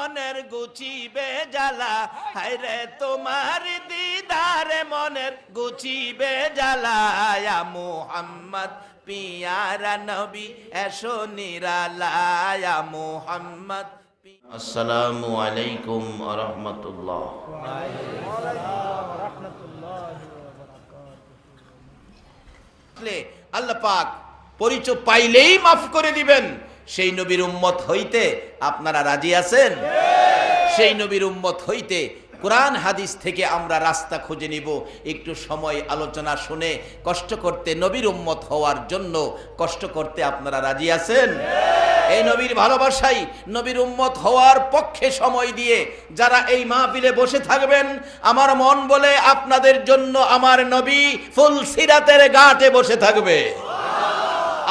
মনের গুছিবে জ্বালা হায়রে তোমার দিদারে মনের গুচি জ্বালা মোহাম্মদ পিয়ারা নবী এসো নিরালায়া মোহাম্মদ আসসালামু আলাইকুম রহমতুল্লাহ আল্লাহ পরিচয় পাইলেই মাফ করে দিবেন সেই নবীর উম্মত হইতে আপনারা রাজি আছেন সেই নবীর উম্মত হইতে কোরআন হাদিস থেকে আমরা রাস্তা খুঁজে নিব একটু সময় আলোচনা শুনে কষ্ট করতে নবীর উম্মত হওয়ার জন্য কষ্ট করতে আপনারা রাজি আছেন এই নবীর ভালোবাসাই নবীর উম্মত হওয়ার পক্ষে সময় দিয়ে যারা এই মাহফিলে বসে থাকবেন আমার মন বলে আপনাদের জন্য আমার নবী ফুল সিরাতের গাঁটে বসে থাকবে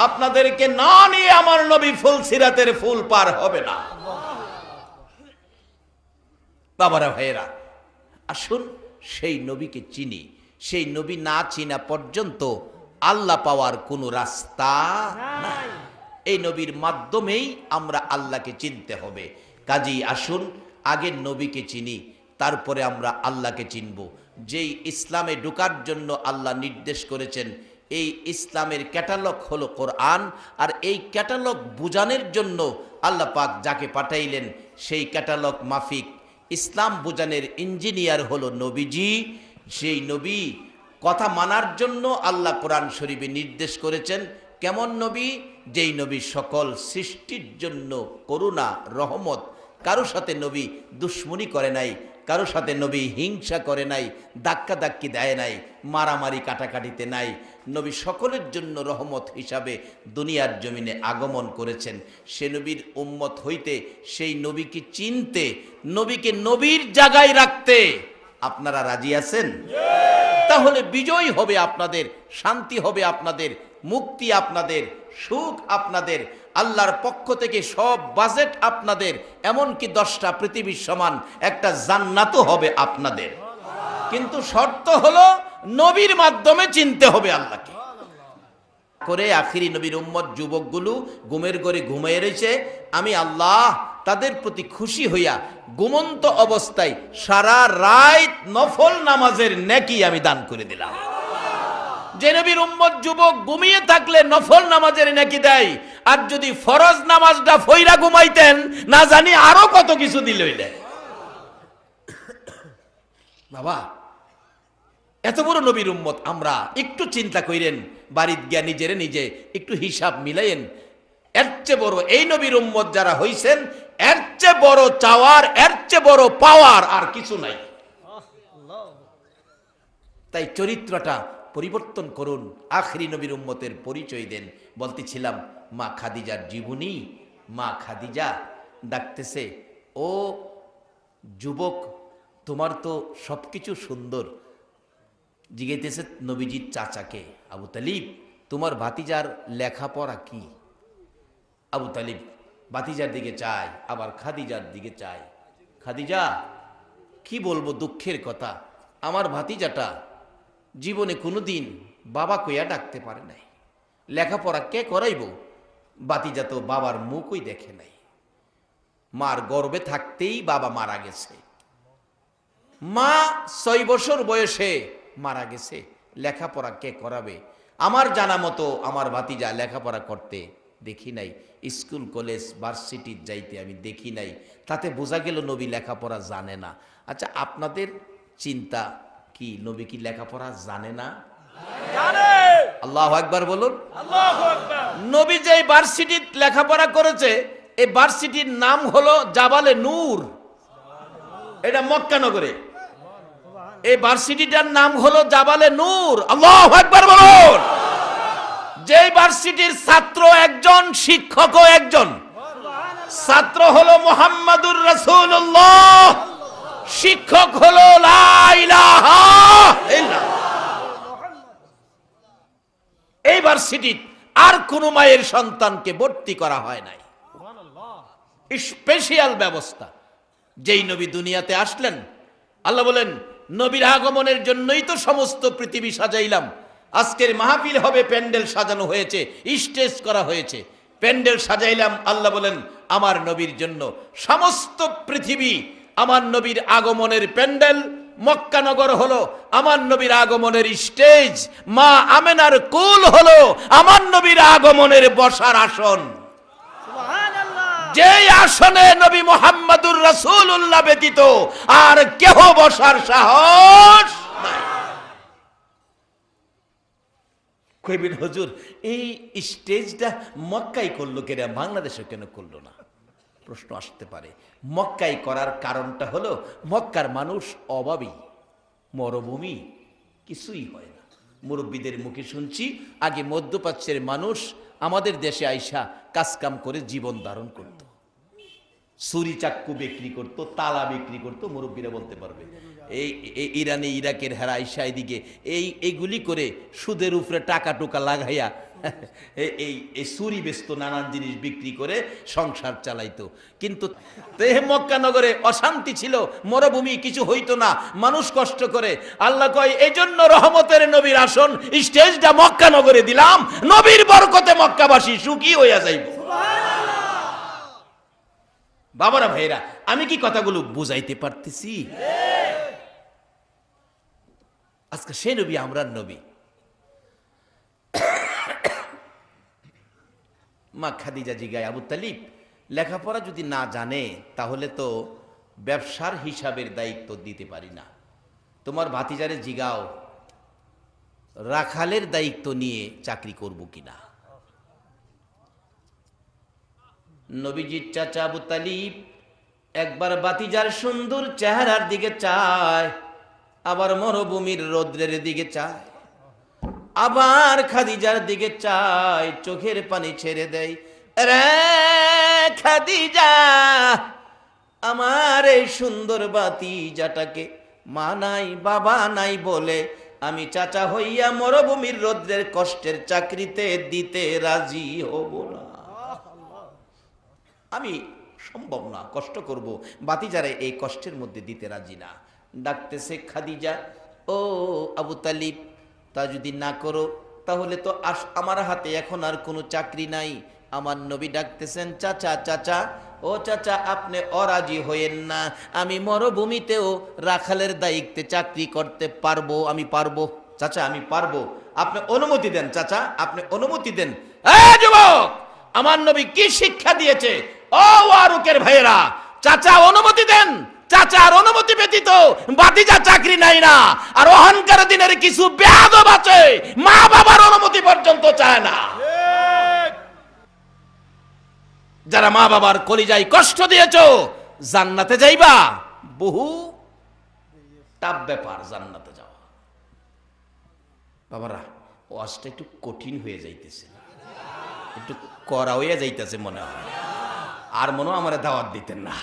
আপনাদেরকে না নিয়ে আমার নবী ফুল সিরাতের ফুল পার হবে না বাবারা ভাইয়েরা আসুন সেই নবীকে চিনি সেই নবী না চিনা পর্যন্ত আল্লাহ পাওয়ার কোনো রাস্তা নাই এই নবীর মাধ্যমেই আমরা আল্লাহকে চিনতে হবে কাজেই আসুন আগে নবীকে চিনি তারপরে আমরা আল্লাহকে চিনব যেই ইসলামে ঢুকার জন্য আল্লাহ নির্দেশ করেছেন এই ইসলামের ক্যাটালগ হলো কোরআন আর এই ক্যাটালগ বুজানের জন্য আল্লাহ পাক যাকে পাঠাইলেন সেই ক্যাটালগ মাফিক ইসলাম বুজানের ইঞ্জিনিয়ার হলো নবীজি সেই নবী কথা মানার জন্য আল্লাহ কোরআন শরীফে নির্দেশ করেছেন কেমন নবী যেই নবী সকল সৃষ্টির জন্য করুণা রহমত কারো সাথে নবী দুশ্মনী করে নাই কারো সাথে নবী হিংসা করে নাই ধাক্কা ধাক্কি দেয় নাই মারামারি কাটাকাটিতে নাই নবী সকলের জন্য রহমত হিসাবে দুনিয়ার জমিনে আগমন করেছেন সে নবীর উম্মত হইতে সেই নবীকে চিনতে নবীকে নবীর জায়গায় রাখতে আপনারা রাজি আছেন তাহলে বিজয় হবে আপনাদের শান্তি হবে আপনাদের মুক্তি আপনাদের সুখ আপনাদের আল্লাহর পক্ষ থেকে সব বাজেট আপনাদের এমনকি দশটা পৃথিবীর সমান একটা জান্নাতও হবে আপনাদের কিন্তু শর্ত হলো নবীর মাধ্যমে চিনতে হবে আল্লাহকে করে আখিরি নবীর উম্মত যুবকগুলো ঘুমের গড়ে ঘুমিয়ে রয়েছে আমি আল্লাহ তাদের প্রতি খুশি হইয়া গুমন্ত অবস্থায় সারা রাত নফল নামাজের নেকি আমি দান করে দিলাম যে উম্মত যুবক ঘুমিয়ে থাকলে নফল নামাজের নাকি দেয় আর যদি ফরজ নামাজটা ফইরা ঘুমাইতেন না জানি আরো কত কিছু দিল বাবা এত বড় নবীর উম্মত আমরা একটু চিন্তা করেন বাড়ির গিয়া নিজেরে নিজে একটু হিসাব মিলাইয়েন এর চেয়ে বড় এই নবীর উম্মত যারা হইছেন এর চেয়ে বড় চাওয়ার এর চেয়ে বড় পাওয়ার আর কিছু নাই তাই চরিত্রটা পরিবর্তন করুন আখরি নবীর উম্মতের পরিচয় দেন বলতেছিলাম মা খাদিজার জীবনী মা খাদিজা ডাকতেছে ও যুবক তোমার তো সব কিছু সুন্দর জিগাইতেছে নবীজির চাচাকে আবু তালিব তোমার ভাতিজার লেখাপড়া কি আবু তালিব ভাতিজার দিকে চায় আবার খাদিজার দিকে চায় খাদিজা কি বলবো দুঃখের কথা আমার ভাতিজাটা জীবনে কোনো দিন বাবা কইয়া ডাকতে পারে নাই লেখাপড়া কে করাইব বাতিজা তো বাবার মুখই দেখে নাই মার গর্বে থাকতেই বাবা মারা গেছে মা ছয় বছর বয়সে মারা গেছে লেখাপড়া কে করাবে আমার জানা মতো আমার ভাতিজা লেখাপড়া করতে দেখি নাই স্কুল কলেজ ভার্সিটি যাইতে আমি দেখি নাই তাতে বোঝা গেল নবী লেখাপড়া জানে না আচ্ছা আপনাদের চিন্তা কি নবী কি লেখাপড়া জানে না আল্লাহ একবার বলুন নবী যে ভার্সিটির লেখাপড়া করেছে এই ভার্সিটির নাম হলো জাবালে নূর এটা মক্কা নগরে এই ভার্সিটিটার নাম হলো জাবালে নূর আল্লাহ একবার বলুন যে ভার্সিটির ছাত্র একজন শিক্ষকও একজন ছাত্র হলো মোহাম্মদুর রাসূলুল্লাহ শিক্ষক হলো এইবার সিটি আর কোন মায়ের সন্তানকে ভর্তি করা হয় নাই স্পেশিয়াল ব্যবস্থা যেই নবী দুনিয়াতে আসলেন আল্লাহ বলেন নবীর আগমনের জন্যই তো সমস্ত পৃথিবী সাজাইলাম আজকের মাহফিল হবে প্যান্ডেল সাজানো হয়েছে স্টেজ করা হয়েছে প্যান্ডেল সাজাইলাম আল্লাহ বলেন আমার নবীর জন্য সমস্ত পৃথিবী আমার নবীর আগমনের প্যান্ডেল মক্কানগর হলো আমার নবীর আগমনের স্টেজ মা আমেনার কুল হলো আমার নবীর আগমনের বসার আসন যে আসনে নবী মোহাম্মদুর উল্লাহ ব্যতীত আর কেহ বসার সাহস হুজুর এই স্টেজটা মক্কাই করলো কেন বাংলাদেশে কেন করলো না প্রশ্ন আসতে পারে মক্কায় করার কারণটা হলো মক্কার মানুষ অভাবী মরুভূমি কিছুই হয় না মুরব্বীদের মুখে শুনছি আগে মধ্যপ্রাচ্যের মানুষ আমাদের দেশে আইসা কাজকাম করে জীবন ধারণ করত সুরি চাক্কু বিক্রি করত তালা বিক্রি করত মুরব্বীরা বলতে পারবে এই ইরানে ইরাকের হেরা আইসা এদিকে এই এইগুলি করে সুদের উপরে টাকা টোকা লাগাইয়া এই এই নানান জিনিস বিক্রি করে সংসার চালাইতো কিন্তু অশান্তি ছিল মরুভূমি কিছু হইতো না মানুষ কষ্ট করে আল্লাহ কয় এই জন্য রহমতের নবীর আসন স্টেজটা নগরে দিলাম নবীর বরকতে মক্কাবাসী সুখী হইয়া যাইব বাবারা ভাইরা আমি কি কথাগুলো বুঝাইতে পারতেছি আজকে সে নবী আমরার নবী মা খাদিজা জিগায় আবু তালিব লেখাপড়া যদি না জানে তাহলে তো ব্যবসার হিসাবের দায়িত্ব দিতে পারি না তোমার ভাতিজারে জিগাও রাখালের দায়িত্ব নিয়ে চাকরি করব কিনা নবীজির চাচা আবু তালিব একবার বাতিজার সুন্দর চেহারার দিকে চায় আবার মরুভূমির রৌদ্রের দিকে চায় আবার খাদিজার দিকে চায় চোখের পানি ছেড়ে দেয় রে খাদিজা আমার এই সুন্দর বাতি যাটাকে মা নাই বাবা নাই বলে আমি চাচা হইয়া মরভূমির রোদ্রের কষ্টের চাকরিতে দিতে রাজি হব না আমি সম্ভব না কষ্ট করব বাতি যারা এই কষ্টের মধ্যে দিতে রাজি না ডাকতেছে খাদিজা ও আবু তালিব তা যদি না করো তাহলে তো আস আমার হাতে এখন আর কোনো চাকরি নাই আমার নবী ডাকতেছেন চাচা চাচা ও চাচা আপনি অরাজি হইেন না আমি মরুভূমিতেও রাখালের দায়িত্বে চাকরি করতে পারবো আমি পারবো চাচা আমি পারবো আপনি অনুমতি দেন চাচা আপনি অনুমতি দেন যুবক আমার নবী কি শিক্ষা দিয়েছে ও আরুকের ভাইয়েরা চাচা অনুমতি দেন চাচার অনুমতি ব্যতীত বাতিজা চাকরি নাই না আর অহংকার দিনের কিছু বেয়াদব আছে মা বাবার অনুমতি পর্যন্ত চায় না যারা মা বাবার কলিজায় কষ্ট দিয়েছ জান্নাতে যাইবা বহু টাপ ব্যাপার জান্নাতে যাওয়া বাবারা ওয়াজটা একটু কঠিন হয়ে যাইতেছে একটু করা হইয়া যাইতেছে মনে হয় আর মনে আমার দাওয়াত দিতেন না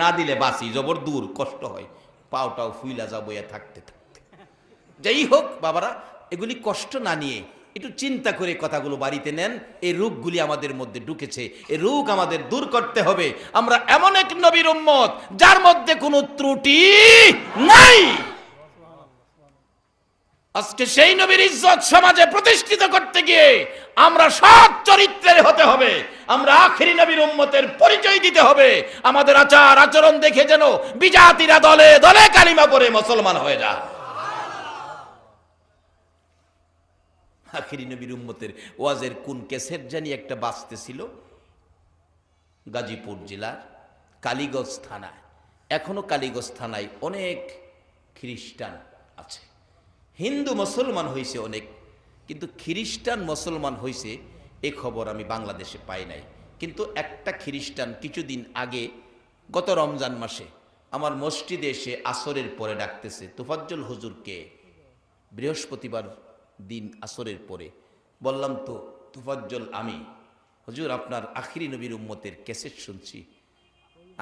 না দিলে বাসি জবর দূর কষ্ট হয় পাওটাও ফুইলা যা বইয়া থাকতে থাকতে যাই হোক বাবারা এগুলি কষ্ট না নিয়ে একটু চিন্তা করে কথাগুলো বাড়িতে নেন এই রোগগুলি আমাদের মধ্যে ঢুকেছে এই রোগ আমাদের দূর করতে হবে আমরা এমন এক নবীর উম্মত যার মধ্যে কোনো ত্রুটি নাই আজকে সেই নবীর ইজ্জত সমাজে প্রতিষ্ঠিত করতে গিয়ে আমরা সৎ চরিত্রের হতে হবে আমরা আখেরি নবীর উম্মতের পরিচয় দিতে হবে আমাদের আচার আচরণ দেখে যেন বিজাতিরা দলে দলে কালিমা পরে মুসলমান হয়ে যায় আখেরি নবীর উম্মতের ওয়াজের কোন কেসের জানি একটা বাঁচতেছিল গাজীপুর জেলার কালীগঞ্জ থানায় এখনো কালীগঞ্জ থানায় অনেক খ্রিস্টান আছে হিন্দু মুসলমান হয়েছে অনেক কিন্তু খ্রিস্টান মুসলমান হয়েছে এ খবর আমি বাংলাদেশে পাই নাই কিন্তু একটা খ্রিস্টান কিছুদিন আগে গত রমজান মাসে আমার মসজিদে এসে আসরের পরে ডাকতেছে তোফাজ্জল হুজুরকে বৃহস্পতিবার দিন আসরের পরে বললাম তো তোফাজ্জল আমি হুজুর আপনার আখিরি নবীর উম্মতের ক্যাসেট শুনছি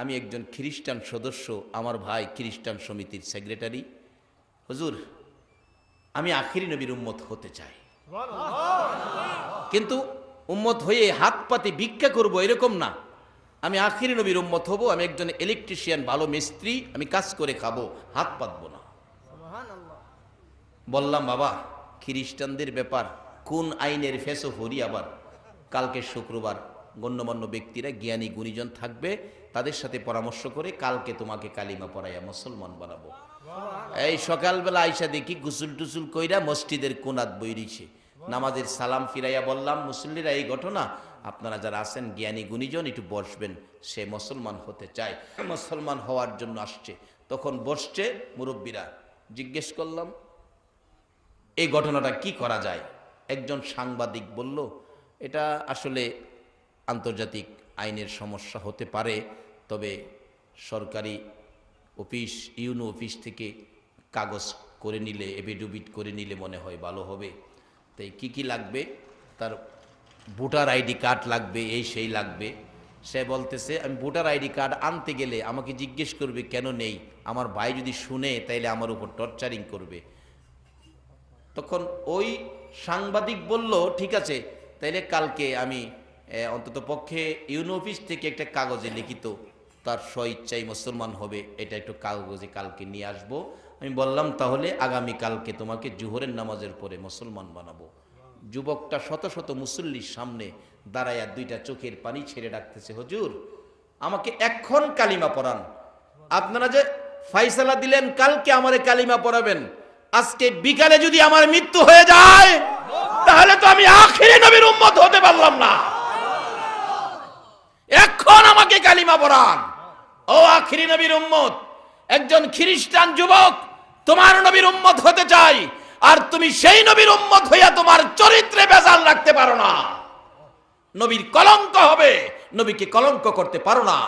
আমি একজন খ্রিস্টান সদস্য আমার ভাই খ্রিস্টান সমিতির সেক্রেটারি হুজুর আমি আখিরি নবীর উম্মত হতে চাই কিন্তু উম্মত হয়ে হাত পাতি ভিক্ষা করবো এরকম না আমি আখিরি নবীর উম্মত হব আমি একজন ইলেকট্রিশিয়ান ভালো মিস্ত্রি আমি কাজ করে খাবো হাত পাতবো না বললাম বাবা খ্রিস্টানদের ব্যাপার কোন আইনের ফেসো হরি আবার কালকে শুক্রবার গণ্যমান্য ব্যক্তিরা জ্ঞানী গুণীজন থাকবে তাদের সাথে পরামর্শ করে কালকে তোমাকে কালিমা পড়াইয়া মুসলমান বানাবো এই সকালবেলা আইসা দেখি গুসুল টুসুল কইরা মসজিদের কোনাত বইরিছে নামাজের সালাম ফিরাইয়া বললাম মুসল্লিরা এই ঘটনা আপনারা যারা আছেন জ্ঞানী গুণীজন একটু বসবেন সে মুসলমান হতে চায় মুসলমান হওয়ার জন্য আসছে তখন বসছে মুরব্বীরা জিজ্ঞেস করলাম এই ঘটনাটা কি করা যায় একজন সাংবাদিক বলল এটা আসলে আন্তর্জাতিক আইনের সমস্যা হতে পারে তবে সরকারি অফিস ইউনো অফিস থেকে কাগজ করে নিলে এফিডেভিট করে নিলে মনে হয় ভালো হবে তাই কি কি লাগবে তার ভোটার আইডি কার্ড লাগবে এই সেই লাগবে সে বলতেছে আমি ভোটার আইডি কার্ড আনতে গেলে আমাকে জিজ্ঞেস করবে কেন নেই আমার ভাই যদি শুনে তাইলে আমার উপর টর্চারিং করবে তখন ওই সাংবাদিক বলল ঠিক আছে তাইলে কালকে আমি অন্তত পক্ষে ইউনো অফিস থেকে একটা কাগজে লিখিত তার স্ব ইচ্ছাই মুসলমান হবে এটা একটু কাগজে কালকে নিয়ে আসবো আমি বললাম তাহলে আগামী কালকে তোমাকে জুহরের নামাজের পরে মুসলমান বানাবো যুবকটা শত শত মুসল্লির সামনে দাঁড়াইয়া দুইটা চোখের পানি ছেড়ে ডাকতেছে হজুর আমাকে এখন কালিমা পড়ান আপনারা যে ফাইসালা দিলেন কালকে আমার কালিমা পড়াবেন আজকে বিকালে যদি আমার মৃত্যু হয়ে যায় তাহলে তো আমি আখিরে নবীর উম্মত হতে পারলাম না এখন আমাকে কালিমা পড়ান ও আখিরি নবীর উম্মত একজন খ্রিস্টান যুবক তোমার নবীর উম্মত হতে চাই আর তুমি সেই নবীর উম্মত হইয়া তোমার চরিত্রে বেজাল রাখতে পারো না নবীর কলঙ্ক হবে নবীকে কলঙ্ক করতে পারো না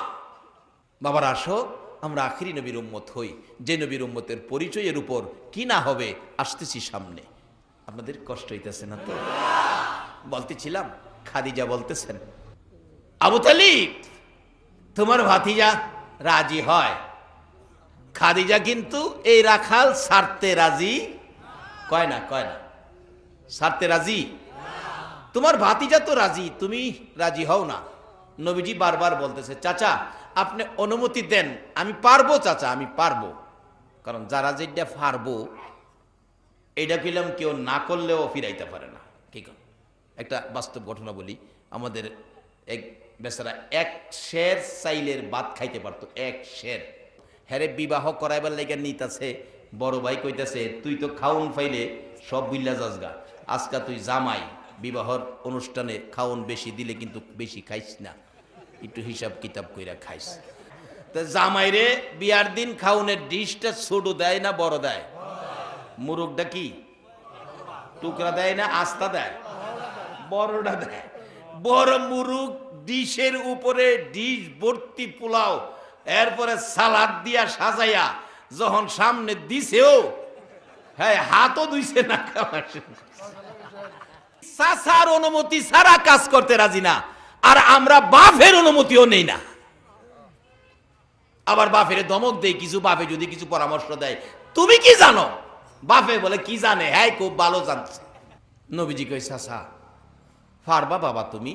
বাবার আসো আমরা আখিরি নবীর উম্মত হই যে নবীর উম্মতের পরিচয়ের উপর কি না হবে আসতেছি সামনে আপনাদের কষ্ট হইতেছে না তো বলতেছিলাম খাদিজা বলতেছেন আবু তালিব তোমার ভাতিজা রাজি হয় খাদিজা কিন্তু এই রাখাল সারতে রাজি কয় না কয় না সারতে রাজি তোমার ভাতিজা তো রাজি তুমি রাজি হও না নবীজি বারবার বলতেছে চাচা আপনি অনুমতি দেন আমি পারবো চাচা আমি পারবো কারণ যারা যেটা পারবো এটা কইলাম কেউ না করলেও ফিরাইতে পারে না ঠিক একটা বাস্তব ঘটনা বলি আমাদের এক বেচারা এক শের চাইলের ভাত খাইতে পারতো এক শের হ্যারে বিবাহ করাইবার লেগে নিতাছে বড় ভাই কইতাছে তুই তো খাউন ফাইলে সব বিল্লা যাসগা আজকা তুই জামাই বিবাহর অনুষ্ঠানে খাউন বেশি দিলে কিন্তু বেশি খাইস না একটু হিসাব কিতাব কইরা খাইস তা জামাই রে বিয়ার দিন খাউনের ডিশটা ছোট দেয় না বড় দেয় মুরগটা কি টুকরা দেয় না আস্তা দেয় বড়টা দেয় বড় মুরুক ডিশের উপরে ডিশ ভর্তি পোলাও এরপরে সালাদ দিয়া সাজাইয়া যখন সামনে দিছেও হ্যাঁ হাতও দুইছে না সাসার অনুমতি সারা কাজ করতে রাজি না আর আমরা বাফের অনুমতিও নেই না আবার বাফের দমক দেয় কিছু বাপে যদি কিছু পরামর্শ দেয় তুমি কি জানো বাফে বলে কি জানে হ্যাঁ খুব ভালো জানছে নবীজি কই সাসা পারবা বাবা তুমি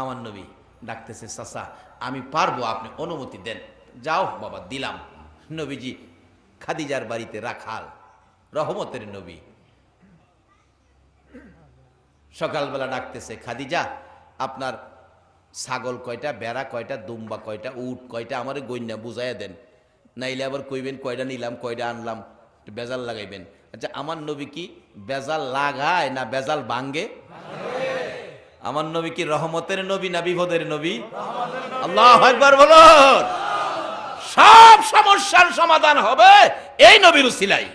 আমার নবী ডাকতেছে সাসা আমি পারবো আপনি অনুমতি দেন যাও বাবা দিলাম নবীজি খাদিজার বাড়িতে রাখাল রহমতের নবী সকালবেলা ডাকতেছে খাদিজা আপনার ছাগল কয়টা বেড়া কয়টা দুম্বা কয়টা উট কয়টা আমার গন্যা বুঝাইয়া দেন নাইলে আবার কইবেন কয়টা নিলাম কয়টা আনলাম বেজাল লাগাইবেন আচ্ছা আমার নবী কি বেজাল লাগায় না বেজাল ভাঙ্গে আমার নবী কি রহমতের নবী না বিভদের নবী আল্লাহ একবার বল সব সমস্যার সমাধান হবে এই নবীর সিলাই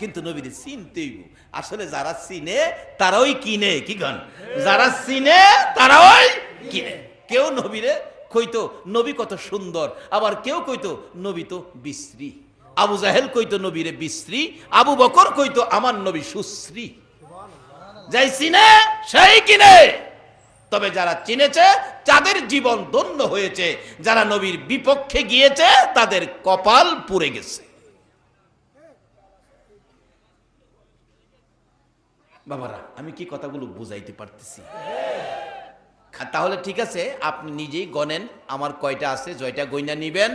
কিন্তু নবীর চিনতেই আসলে যারা চিনে তারাই কিনে কি গান যারা চিনে তারাই কিনে কেউ নবীরে কইতো নবী কত সুন্দর আবার কেউ কইতো নবী তো বিশ্রী আবু জাহেল কইতো নবীরে বিশ্রী আবু বকর কইতো আমার নবী সুশ্রী যাই চিনে সেই কিনে তবে যারা চিনেছে তাদের জীবন ধন্য হয়েছে যারা নবীর বিপক্ষে গিয়েছে তাদের কপাল পুড়ে গেছে বাবারা আমি কি কথাগুলো বুঝাইতে পারতেছি তাহলে ঠিক আছে আপনি নিজেই গনেন আমার কয়টা আছে জয়টা গইনা নিবেন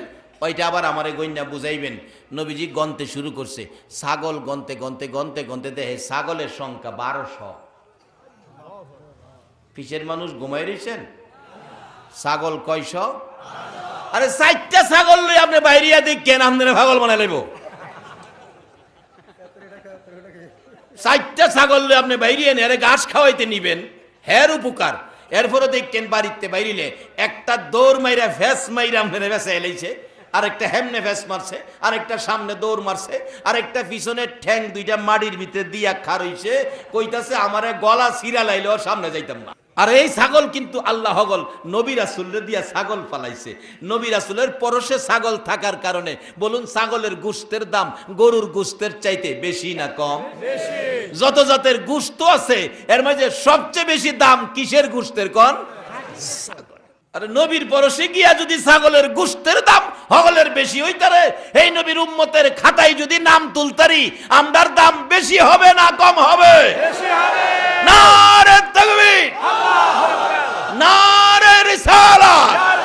ওইটা আবার আমার গইন্যা বুঝাইবেন নবীজি গন্তে শুরু করছে ছাগল গন্তে গনতে গন্তে গন্তে দেহে ছাগলের সংখ্যা বারোশো পিসের মানুষ ঘুমাই রয়েছেন ছাগল কয়শ আরে চারটা ছাগল লই আপনি বাইরিয়া দেখেন আপনারা ছাগল বানাই লইব চারটা ছাগল লই আপনি বাইরিয়া নিয়ে আরে ঘাস খাওয়াইতে নিবেন হের উপকার এরপরে দেখতেন বাড়িতে বাইরিলে একটা দৌড় মাইরা ভেস মাইরা আপনারা ভেসে এলাইছে আরেকটা হেমনে ফেস মারছে আরেকটা সামনে দৌড় মারছে আরেকটা পিছনে ঠ্যাং দুইটা মাড়ির ভিতরে দিয়া খার হইছে কইতাছে আমার গলা সিরা লাইলেও সামনে যাইতাম না আর এই ছাগল কিন্তু আল্লাহ হগল নবীর রাসুলরে দিয়া ছাগল ফালাইছে নবীর আসুলের পরশে ছাগল থাকার কারণে বলুন ছাগলের গুস্তের দাম গরুর গুস্তের চাইতে বেশি না কম যত জাতের গুস্ত আছে এর মাঝে সবচেয়ে বেশি দাম কিসের গুস্তের কন ছাগল আরে নবীর পরশে গিয়া যদি ছাগলের গুস্তের দাম হগলের বেশি হইতারে এই নবীর উম্মতের খাতায় যদি নাম তুলতারি আমদার দাম বেশি হবে না কম হবে নারে তকবীর নারে রিসালাত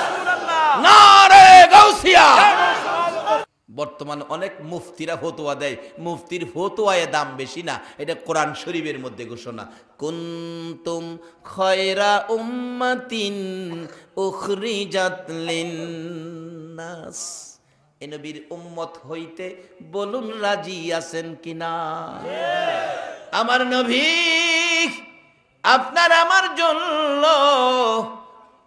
বর্তমান অনেক মুফতিরা ফতোয়া দেয় মুফতির ফতোয়ায় দাম বেশি না এটা কোরআন শরীফের মধ্যে ঘোষণা কুন্তুম খয়রা উম্মাতিন উখরিজাতলিন নাস এ নবীর উম্মত হইতে বলুন রাজি আছেন কিনা আমার নবী আপনার আমার জন্য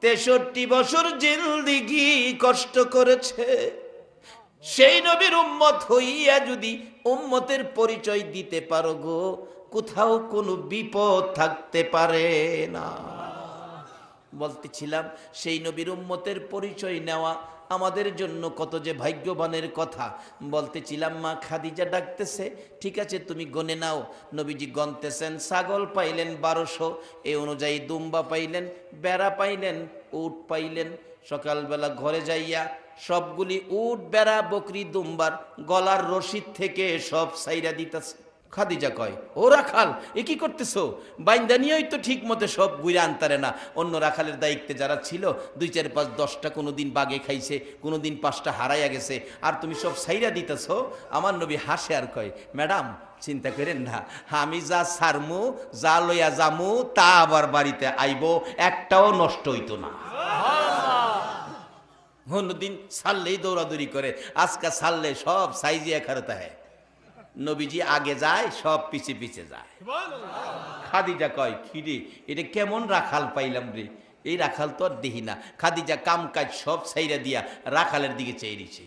তেষট্টি বছর জিন্দিগি কষ্ট করেছে সেই নবীর উম্মত হইয়া যদি উম্মতের পরিচয় দিতে পারো গো কোথাও কোনো বিপদ থাকতে পারে না বলতেছিলাম সেই নবীর উম্মতের পরিচয় নেওয়া আমাদের জন্য কত যে ভাগ্যবানের কথা বলতেছিলাম মা খাদিজা ডাকতেছে ঠিক আছে তুমি গনে নাও নবীজি গনতেছেন ছাগল পাইলেন বারোশো এ অনুযায়ী দুম্বা পাইলেন বেড়া পাইলেন উট পাইলেন সকালবেলা ঘরে যাইয়া সবগুলি উট বেড়া বকরি দুম্বার গলার রশিদ থেকে সব সাইরা দিতেছে খাদিজা কয় ও রাখাল এ কি করতেছো বাইন্দানিও তো ঠিক মতো সব বুড়ে আনতারে না অন্য রাখালের দায়িত্বে যারা ছিল দুই চার পাঁচ দশটা কোনো দিন বাগে খাইছে কোনো দিন পাঁচটা হারাইয়া গেছে আর তুমি সব সাইরা দিতেছ আমার নবী হাসে আর কয় ম্যাডাম চিন্তা করেন না আমি যা সারমু যা লইয়া যামু তা আবার বাড়িতে আইব একটাও নষ্ট হইতো না কোনোদিন সারলেই দৌড়াদৌড়ি করে আজকে সারলে সব সাইজিয়া খারতা হয় নবীজি আগে যায় সব পিছে পিছে যায় খাদিজা কয় খিরে এটা কেমন রাখাল পাইলাম রে এই রাখাল তো আর দেহি না খাদিজা কাম কাজ সব ছাইরা দিয়া রাখালের দিকে চেয়ে দিছে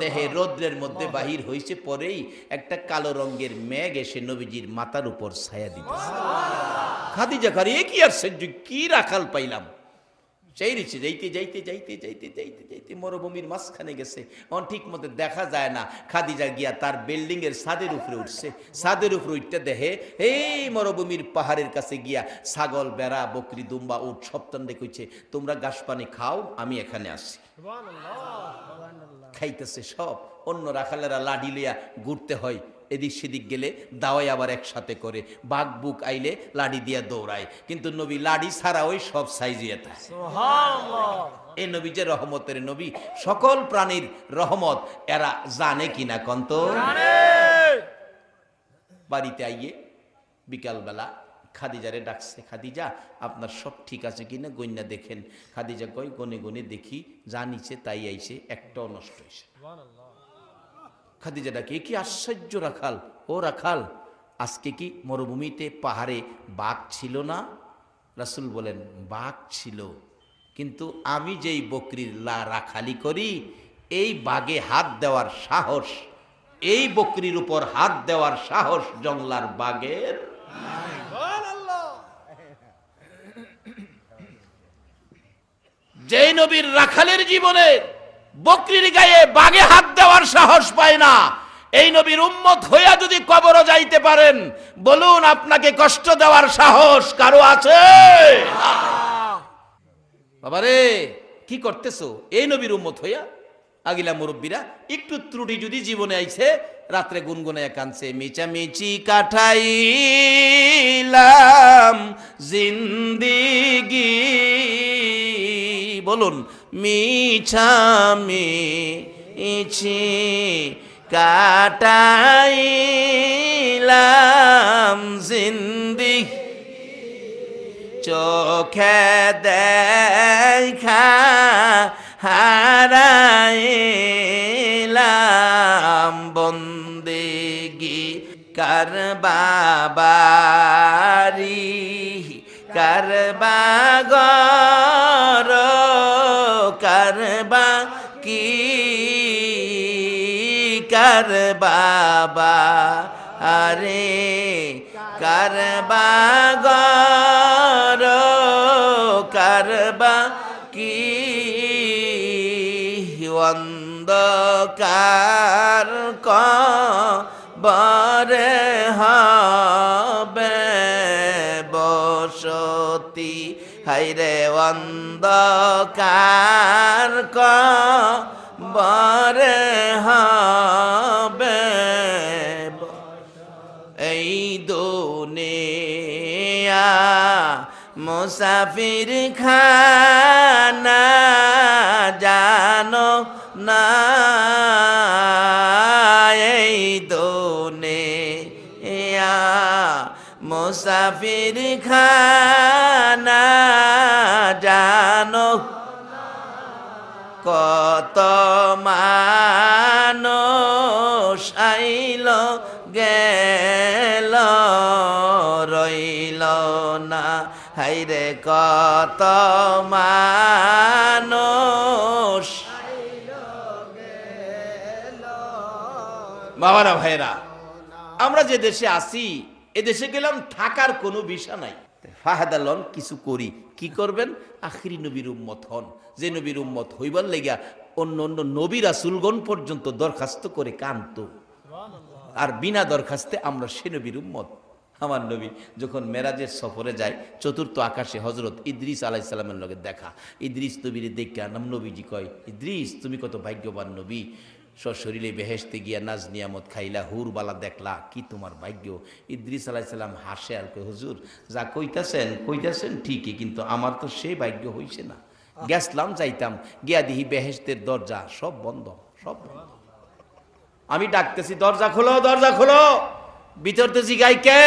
দেহে রৌদ্রের মধ্যে বাহির হয়েছে পরেই একটা কালো রঙের মেঘ এসে নবীজির মাথার উপর ছায়া দিতেছে খাদিজা কারি এ কি আর সহ্য কি রাখাল পাইলাম সেই রিচি যাইতে যাইতে যাইতে যাইতে যাইতে যাইতে মরুভূমির মাঝখানে গেছে অন ঠিক মতো দেখা যায় না খাদিজা গিয়া তার বিল্ডিং এর ছাদের উপরে উঠছে ছাদের উপরে উঠতে দেখে এই মরুভূমির পাহাড়ের কাছে গিয়া ছাগল বেড়া বকরি দুম্বা উঠ সপ্তান দেখছে তোমরা গাছ পানি খাও আমি এখানে আসি খাইতেছে সব অন্য রাখালেরা লাডি লিয়া ঘুরতে হয় এদিক সেদিক গেলে দাওয়াই আবার একসাথে করে বাঘ বুক আইলে লাড়ি দিয়া দৌড়ায় কিন্তু নবী লাড়ি ছাড়া ওই সব সাইজ ইয়ে এই নবী যে রহমতের নবী সকল প্রাণীর রহমত এরা জানে কিনা কন্ত বাড়িতে আইয়ে বিকালবেলা খাদিজারে ডাকছে খাদিজা আপনার সব ঠিক আছে কিনা গন্যা দেখেন খাদিজা কয় গনে গনে দেখি যা নিচে তাই আইছে একটাও নষ্ট হয়েছে খাদিজা ডাকে কি আশ্চর্য রাখাল ও রাখাল আজকে কি মরুভূমিতে পাহাড়ে বাঘ ছিল না রাসুল বলেন বাঘ ছিল কিন্তু আমি যেই বকরির লা রাখালি করি এই বাঘে হাত দেওয়ার সাহস এই বকরির উপর হাত দেওয়ার সাহস জংলার বাঘের যে নবীর রাখালের জীবনের বকরির গায়ে বাগে হাত দেওয়ার সাহস পায় না এই নবীর উম্মত হইয়া যদি কবরও যাইতে পারেন বলুন আপনাকে কষ্ট দেওয়ার সাহস কারো আছে বাবা রে কি করতেছো এই নবীর উম্মত হইয়া আগিলা মুরব্বীরা একটু ত্রুটি যদি জীবনে আইছে রাত্রে গুনগুনায় কানছে মিচামিচি কাঠাইলাম জিন্দিগি বলুন মিছামি ইছি কাটাইলাম জিন্দি চোখে দেখা হারাইলাম বন্দেগি কার বাগা কারবা কি কর বাবা আরে করবা গর করবা কি অন্ধকার কবরে হবে বসতি হাইরে অন্ধকার ক বরে হবে এই দুনিয়া মুসাফির খানা জানো না এই দুনিয়া মুসাফির খানা জানো কত মানো সাইল গেল রইল না হাইরে কত মানো বাবারা ভাইরা আমরা যে দেশে আসি এদেশে গেলাম থাকার কোনো বিষা নাই ফাহাদালন কিছু করি কি করবেন আখরি নবীর উম্মত হন যে নবীর উম্মত হইবার লেগা অন্য অন্য নবীর আসুলগণ পর্যন্ত দরখাস্ত করে কান্ত আর বিনা দরখাস্তে আমরা সে নবীর উম্মত আমার নবী যখন মেরাজের সফরে যায় চতুর্থ আকাশে হজরত ইদ্রিস আলাইসাল্লামের লগে দেখা ইদ্রিস নবীরে দেখা নাম নবীজি কয় ইদ্রিস তুমি কত ভাগ্যবান নবী সশরীরে বেহেসতে গিয়া নাজ নিয়ামত খাইলা হুর বালা দেখলা কি তোমার ভাগ্য ইদ্রিস আলাইসাল্লাম হাসে আর কে হুজুর যা কইতাছেন কইতাছেন ঠিকই কিন্তু আমার তো সে ভাগ্য হইছে না গেছলাম যাইতাম গিয়া দিহি বেহেস্তের দরজা সব বন্ধ সব বন্ধ আমি ডাকতেছি দরজা খোলো দরজা খোলো ভিতর তো জিগাই কে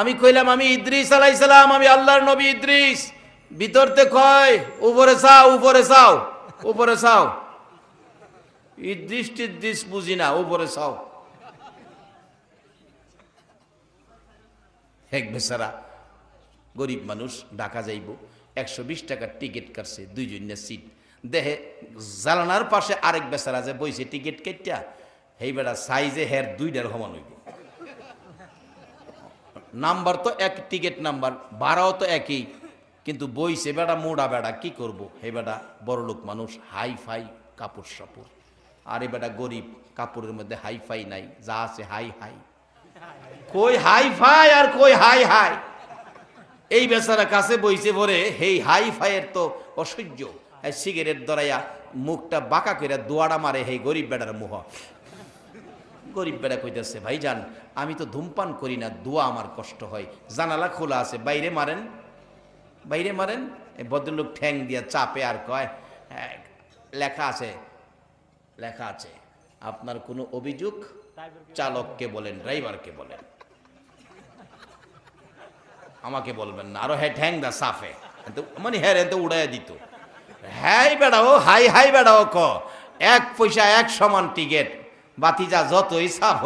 আমি কইলাম আমি ইদ্রিস আলাইসালাম আমি আল্লাহর নবী ইদ্রিস ভিতরতে কয় উপরে চাও উপরে চাও উপরে চাও দৃষ্টির দিস বুঝি না উপরে সাও এক বেচারা গরিব মানুষ ঢাকা যাইব একশো বিশ টাকার টিকিট কাটছে দুইজন সিট দেহে জ্বালানার পাশে আরেক বেচারা যে বইছে টিকিট কেটটা হেই বেটা সাইজে হের দুইটার সমান হইব নাম্বার তো এক টিকিট নাম্বার বারাও তো একই কিন্তু বইছে বেটা মোড়া বেড়া কি করব হে বেটা বড়লোক মানুষ হাই ফাই কাপড় সাপড় আরে বেটা গরিব কাপড়ের মধ্যে হাই ফাই নাই যা আছে হাই হাই কই হাই ফাই আর কই হাই হাই এই বেচারা কাছে বইছে পরে হেই হাই ফাইয়ের তো অসহ্য সিগারেট দরাইয়া মুখটা বাঁকা কইরা দোয়াড়া মারে হেই গরিব বেটার মুহ গরিব বেটা কইতেছে যান আমি তো ধূমপান করি না দোয়া আমার কষ্ট হয় জানালা খোলা আছে বাইরে মারেন বাইরে মারেন ভদ্রলোক ঠ্যাং দিয়া চাপে আর কয় হ্যাঁ, লেখা আছে লেখা আছে আপনার কোনো অভিযোগ চালককে বলেন ড্রাইভারকে বলেন আমাকে বলবেন না আরো হ্যাঁ ঠ্যাং দা সাফে মানে হ্যাঁ তো উড়াই দিত হ্যাঁ বেড়াও হাই হাই বেড়াও ক এক পয়সা এক সমান টিকেট যা যতই সাফ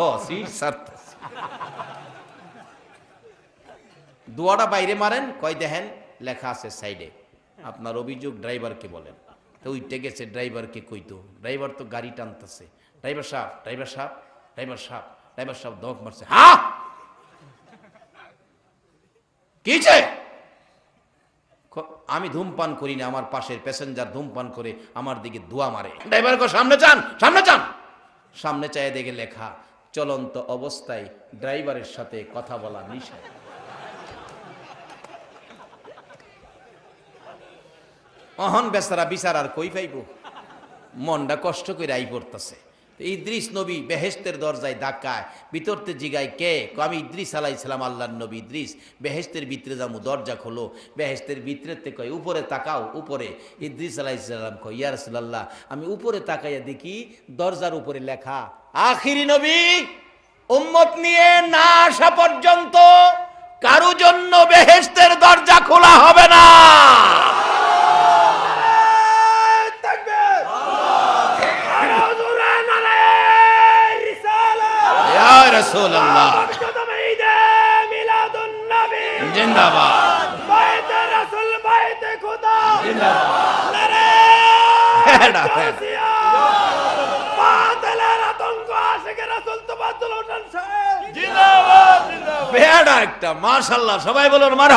দুয়াটা বাইরে মারেন কয় দেখেন লেখা আছে সাইডে আপনার অভিযোগ ড্রাইভারকে বলেন তো উঠে গেছে ড্রাইভারকে কইতো ড্রাইভার তো গাড়ি টানতেছে ড্রাইভার সাহেব ড্রাইভার সাহেব ড্রাইভার সাহেব ড্রাইভার সাহেব দক মারছে হা কি আমি ধূমপান করি না আমার পাশের প্যাসেঞ্জার ধূমপান করে আমার দিকে দোয়া মারে ড্রাইভার সামনে চান সামনে চান সামনে চাই দেখে লেখা চলন্ত অবস্থায় ড্রাইভারের সাথে কথা বলা নিষেধ অহন বেচারা বিচার আর কই পাইব মনটা কষ্ট করে আই পড়তেছে ইদ্রিস নবী বেহেস্তের দরজায় ধাক্কায় বিতর্তে জিগায় কে আমি ইদ্রিস আলাইসালাম আল্লাহর নবী ইদ্রিস বেহেস্তের ভিতরে যামু দরজা খোলো বেহেস্তের ভিতরেতে কয় উপরে তাকাও উপরে ইদ্রিস আলাইসালাম কয় ইয়া রাসূলুল্লাহ আমি উপরে তাকাইয়া দেখি দরজার উপরে লেখা আখিরি নবী উম্মত নিয়ে না আসা পর্যন্ত কারু জন্য বেহেস্তের দরজা খোলা হবে না বেড়া একটা মাশাল্লাহ সবাই বলুন মার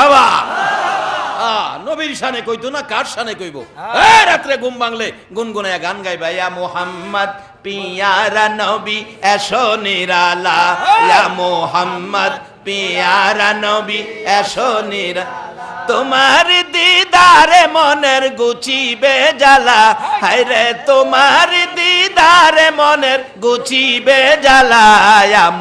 নবীর শানে কইতো না কার শানে কইব হ্যাঁ। রাত্রে ঘুম বাংলে গুনগুনে গান গাইবা ইয়া মোহাম্মদ পিয়ারা নবী এসো নিরালা হ্যাঁ। ইয়া মোহাম্মদ পিয়ারা নবী এসো নিরালা তোমার দিদারে মনের গুছিবে জালা হায়রে তোমার দিদারে মনের গুছিবে জ্বালা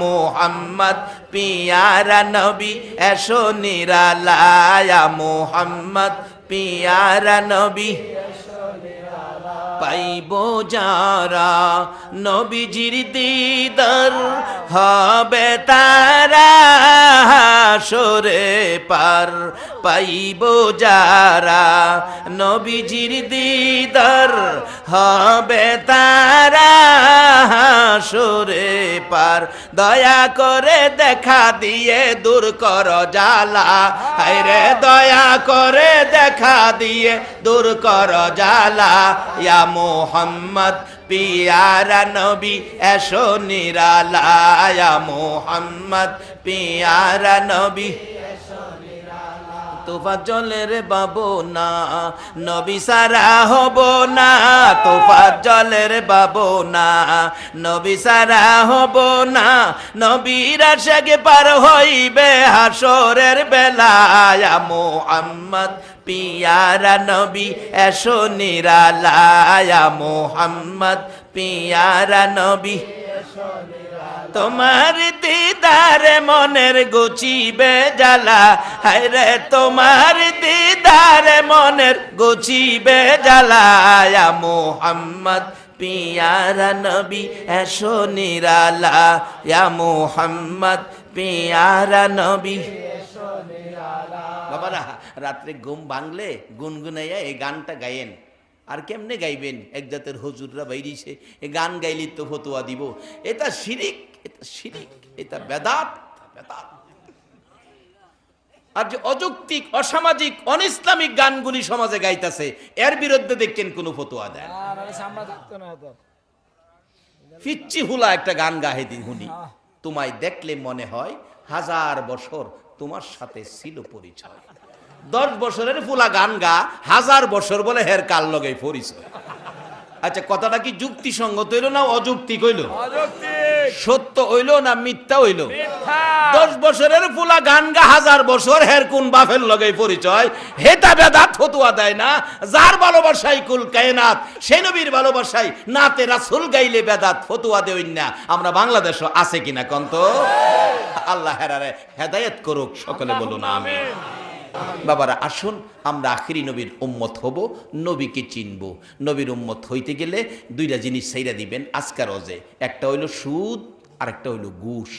মোহাম্মদ পিয়ারা নবী এসো নিরালায়া মোহাম্মদ পিয়ারা নবী পাইব যারা নবীজির দিদার হবে তারা সরে পার পাইব যারা নবীজির দিদার হবে তারা সুরে পার দয়া করে দেখা দিয়ে দূর কর জালা রে দয়া করে দেখা দিয়ে দূর কর জালা ইয়া মোহাম্মদ পিয়ারা নবী এসো নিরালা মোহাম্মদ পিয়ারা নবী তোফা জলের বাবো না নবী সারা হব না তোফা জলের বাবো না নবী সারা হব না নবীর আশাকে পার হইবে হাসরের বেলায় মোহাম্মদ পিয়ারা নবী এসো নিরালায়া মোহাম্মদ পিয়ারা নবী এসো তোমার দিদার মনের গুছিবে জালা হায়রে তোমার দিদার মনের গুছিবে জালা মোহাম্মদ পিয়ারা নবী এসো নিরালা ইয়া মোহাম্মদ পিয়ারা নবী বাবারা রাত্রে ঘুম ভাঙলে গুনগুনাইয়া এই গানটা গায়েন আর কেমনে গাইবেন এক জাতের হজুররা বাইরিছে এ গান গাইলি তো ফতোয়া দিব এটা শিরিক এটা শিরিক এটা বেদাত বেদাত আর যে অযৌক্তিক অসামাজিক অন ইসলামিক গানগুলি সমাজে গাইতেছে এর বিরুদ্ধে দেখছেন কোনো ফতোয়া দেয় ফিচ্চি হুলা একটা গান গাহে দিন হুনি হ্যাঁ। তোমায় দেখলে মনে হয় হাজার বছর তোমার সাথে ছিল পরিচয় দশ বছরের ফুলা গান গা হাজার বছর বলে হের কাল লগে পরিচয় আচ্ছা কথাটা কি যুক্তি সঙ্গত হইলো না অযৌক্তিক হইলো সত্য হইল না মিথ্যা হইল দশ বছরের ফুলা গান গা হাজার বছর হের কোন বাফের লগে পরিচয় হেতা বেদা ফতুয়া দেয় না যার ভালোবাসাই কুল কায়নাত সে নবীর ভালোবাসাই নাতে রাসুল গাইলে বেদাত ফতুয়া দেই না আমরা বাংলাদেশও আছে কিনা কন্ত আল্লাহ হেরারে হেদায়েত করুক সকলে বলুন আমি বাবারা আসুন আমরা আখিরি নবীর উম্মত হব নবীকে চিনব নবীর উম্মত হইতে গেলে দুইটা জিনিস সেইরা দিবেন আজকার অজে একটা হইল সুদ আর একটা হইল গুষ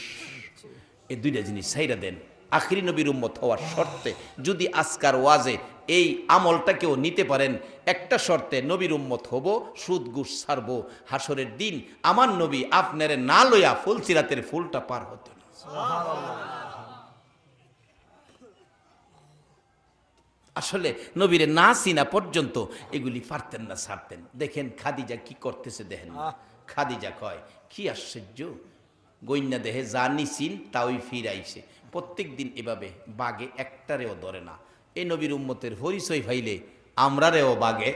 এই দুইটা জিনিস সেইরা দেন আখিরি নবীর উম্মত হওয়ার শর্তে যদি আজকার ওয়াজে এই আমলটাকেও নিতে পারেন একটা শর্তে নবীর উম্মত হব সুদ গুষ ছাড়ব হাসরের দিন আমার নবী আপনারে না লইয়া ফুল চিরাতের ফুলটা পার হতেন না আসলে নবীরে না চিনা পর্যন্ত এগুলি পারতেন না ছাড়তেন দেখেন খাদিজা কি করতেছে দেখেন খাদিজা কয় কি আশ্চর্য গৈন্যা দেহে যা নিছিল তাওই ফিরাইছে প্রত্যেক দিন এভাবে বাঘে একটারেও ধরে না এই নবীর উম্মতের হরিচয় ফাইলে আমরারেও বাঘে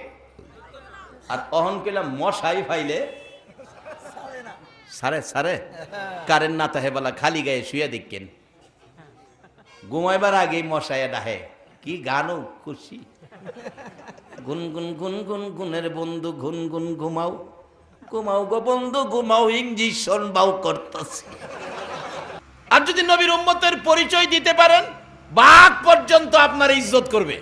আর অহন পেলা মশাই ফাইলে সারে সারে কারেন না তাহে বলা খালি গায়ে শুয়ে দেখেন ঘুমাইবার আগে মশায় ডাহে কি গানও খুশি গুনগুন গুনগুন গুনের বন্ধু গুনগুন ঘুমাও ঘুমাও গো বন্ধু ঘুমাও ইঞ্জিশন বাউ করতেছি আর যদি নবীর উম্মতের পরিচয় দিতে পারেন বাঘ পর্যন্ত আপনার ইজ্জত করবে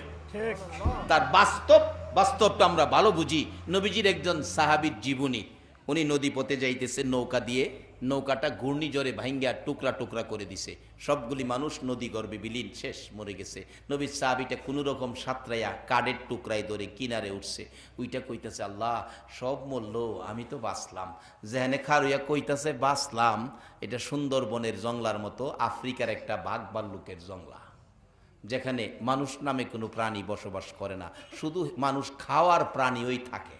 তার বাস্তব বাস্তবটা আমরা ভালো বুঝি নবীজির একজন সাহাবির জীবনী উনি নদী পথে যাইতেছে নৌকা দিয়ে নৌকাটা ঘূর্ণিঝড়ে ভাঙ্গা টুকরা টুকরা করে দিছে সবগুলি মানুষ নদী গর্বে বিলীন শেষ মরে গেছে নবীর সাহাবিটা কোনো রকম সাঁতরাইয়া কাডের টুকরায় ধরে কিনারে উঠছে ওইটা কইতাছে আল্লাহ সব মরল আমি তো বাঁচলাম যেহানে খারুইয়া কইতাছে বাঁচলাম এটা সুন্দরবনের জংলার মতো আফ্রিকার একটা বাঘ বাল্লুকের জংলা যেখানে মানুষ নামে কোনো প্রাণী বসবাস করে না শুধু মানুষ খাওয়ার প্রাণী ওই থাকে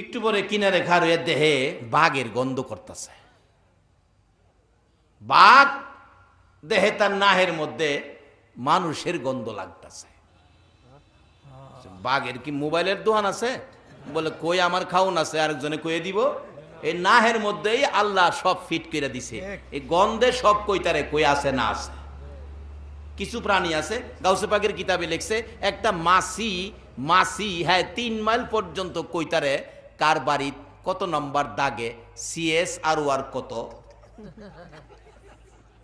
একটু পরে কিনারে ঘর হয়ে দেহে বাঘের গন্ধ করতেছে বাঘ দেহে তার নাহের মধ্যে মানুষের গন্ধ লাগতেছে বাঘের কি মোবাইলের দোহান আছে বলে কই আমার খাউন আছে আরেকজনে কয়ে দিব এই নাহের মধ্যেই আল্লাহ সব ফিট করে দিছে এই গন্ধে সব কইতারে কই আছে না আছে কিছু প্রাণী আছে গাউসে পাখির কিতাবে লিখছে একটা মাসি মাসি হ্যাঁ তিন মাইল পর্যন্ত কইতারে কার বাড়ি কত নম্বর দাগে সিএস আর ওয়ার কত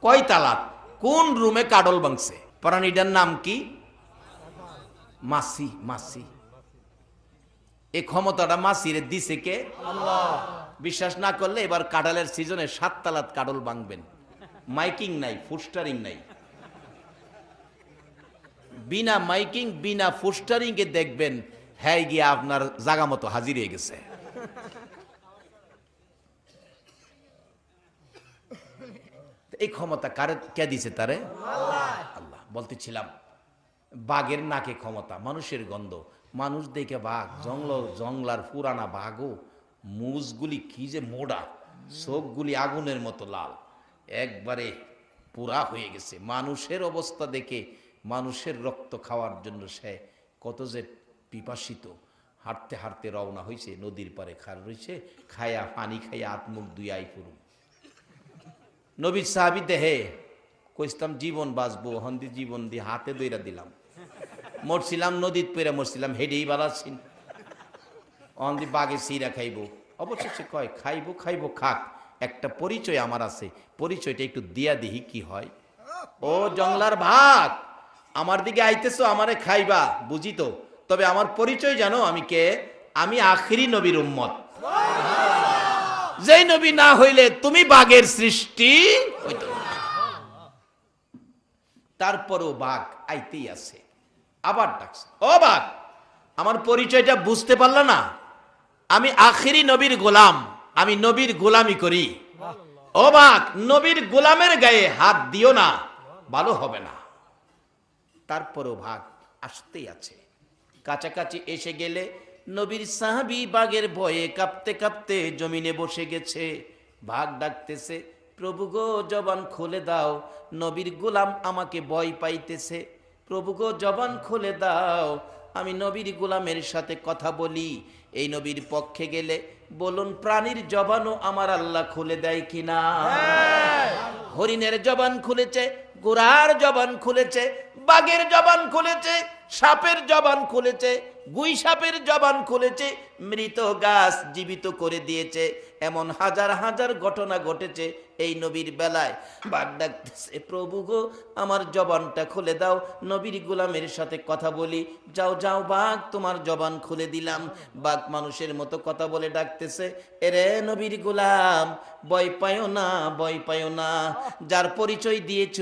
কয় তালাত কোন রুমে কাডল বাংছে প্রাণীটার নাম কি মাসি মাসি এই ক্ষমতাটা মাসির দিছে কে বিশ্বাস না করলে এবার কাডালের সিজনে সাত তালাত কাডল বাংবেন মাইকিং নাই ফুস্টারিং নাই বিনা মাইকিং বিনা এ দেখবেন হ্যাঁ গিয়ে আপনার জাগা মতো হাজির হয়ে গেছে এই ক্ষমতা কারে কে দিছে তারে আল্লাহ বলতেছিলাম বাঘের নাকে ক্ষমতা মানুষের গন্ধ মানুষ দেখে বাঘ জঙ্গল জঙ্গলার পুরানা বাঘও মুজগুলি কি যে মোড়া চোখগুলি আগুনের মতো লাল একবারে পুরা হয়ে গেছে মানুষের অবস্থা দেখে মানুষের রক্ত খাওয়ার জন্য সে কত যে পিপাসিত হাঁটতে হাঁটতে রওনা হয়েছে নদীর পারে খার রয়েছে খায়া পানি খাইয়া আত্মুখ দুই আই ফুরুম নবীর সাহাবি দেহে কইসলাম জীবন বাঁচবো হন্দি জীবন দিয়ে হাতে দইরা দিলাম মরছিলাম নদীত পেরে মরছিলাম হেডেই বাড়াচ্ছি অন্দি বাঘে সিরা খাইব অবশেষে কয় খাইব খাইব খাক একটা পরিচয় আমার আছে পরিচয়টা একটু দিয়া দিহি কি হয় ও জংলার ভাগ আমার দিকে আইতেছো আমারে খাইবা বুঝি তো তবে আমার পরিচয় জানো আমি কে আমি আখিরি নবীর উম্মত যেই নবী না হইলে তুমি বাঘের সৃষ্টি তারপরও বাঘ আইতেই আছে আবার ডাকছে ও বাঘ আমার পরিচয়টা বুঝতে পারল না আমি আখিরি নবীর গোলাম আমি নবীর গোলামি করি ও বাঘ নবীর গোলামের গায়ে হাত দিও না ভালো হবে না তারপরও ভাগ আসতেই আছে কাছাকাছি এসে গেলে নবীর সাহাবি বাঘের ভয়ে কাঁপতে কাঁপতে জমিনে বসে গেছে ভাগ ডাকতেছে প্রভু গো জবান খুলে দাও নবীর গোলাম আমাকে ভয় পাইতেছে প্রভু গো জবান খুলে দাও আমি নবীর গোলামের সাথে কথা বলি এই নবীর পক্ষে গেলে বলুন প্রাণীর জবানও আমার আল্লাহ খুলে দেয় কিনা হ্যাঁ। হরিণের জবান খুলেছে গোড়ার জবান খুলেছে বাঘের জবান খুলেছে সাপের জবান খুলেছে গুই সাপের জবান খুলেছে মৃত গাছ জীবিত করে দিয়েছে এমন হাজার হাজার ঘটনা ঘটেছে এই নবীর বেলায় বাদ ডাকতেছে প্রভু গো আমার জবানটা খুলে দাও নবীর গোলামের সাথে কথা বলি যাও যাও বাঘ তোমার জবান খুলে দিলাম বাঘ মানুষের মতো কথা বলে ডাকতেছে এরে নবীর গোলাম বয় পায়ো না বয় পায় না যার পরিচয় দিয়েছ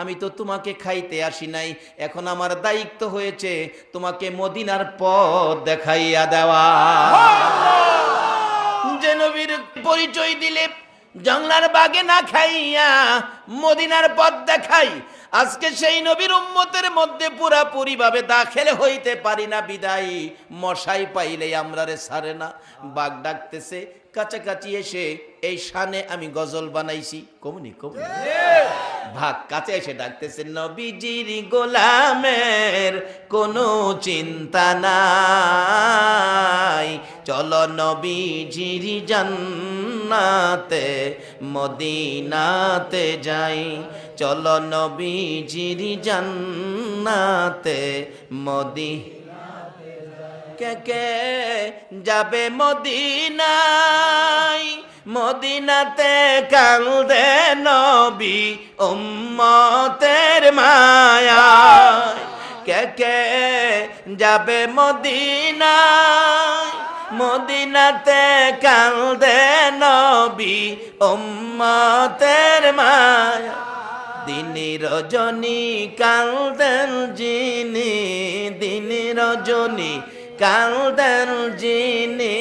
আমি তো তোমাকে খাইতে আসি নাই এখন আমার দায়িত্ব হয়েছে তোমাকে মদিনার পথ দেখাইয়া দেওয়া যে নবীর পরিচয় দিলে জংলার বাগে না খাইয়া মদিনার পথ দেখাই আজকে সেই নবীর উম্মতের মধ্যে পুরাপুরি ভাবে দাখেল হইতে পারি না বিদায়ী মশাই পাইলে আমরা রে সারে না বাঘ ডাকতেছে কাছাকাছি এসে এই শানে আমি গজল বানাইছি কমুনি কমুনি ভাগ কাছে এসে ডাকতেছে নবীজির গোলামের কোনো চিন্তা নাই চল নবীজির জান্নাতে মদিনাতে যাই চল নবীজির জান্নাতে মদি কে কে যাবে মদিনাই মদিনাতে দে নবী উম্মতের মায়া কে কে যাবে মদিনাই মদিনাতে দে নবী উম্মতের মায়া দিনে রজনী দেন যিনি দিনে রজনী কালদার জিনে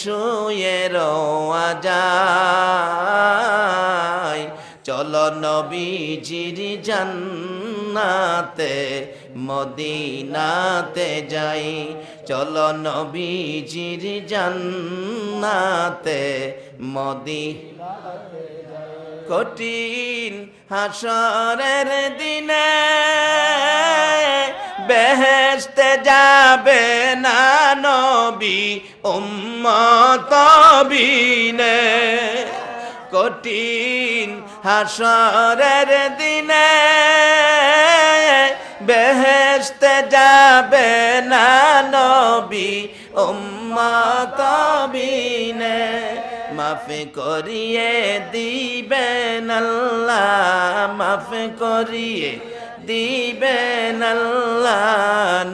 শুয়ে রোয়া যায় চলো নবীজির জান্নাতে মদিনাতে যাই চলো নবীজির জান্নাতে মদিনাতে কঠিন হাসরের দিনে বেহেস্তে যাবে না নবী উম্মত কঠিন হাসরের দিনে বেহেস্তে যাবে না নবী উম্মত মাফি করিয়ে দিবেন আল্লাহ মাফি করিয়ে দিবেন আল্লাহ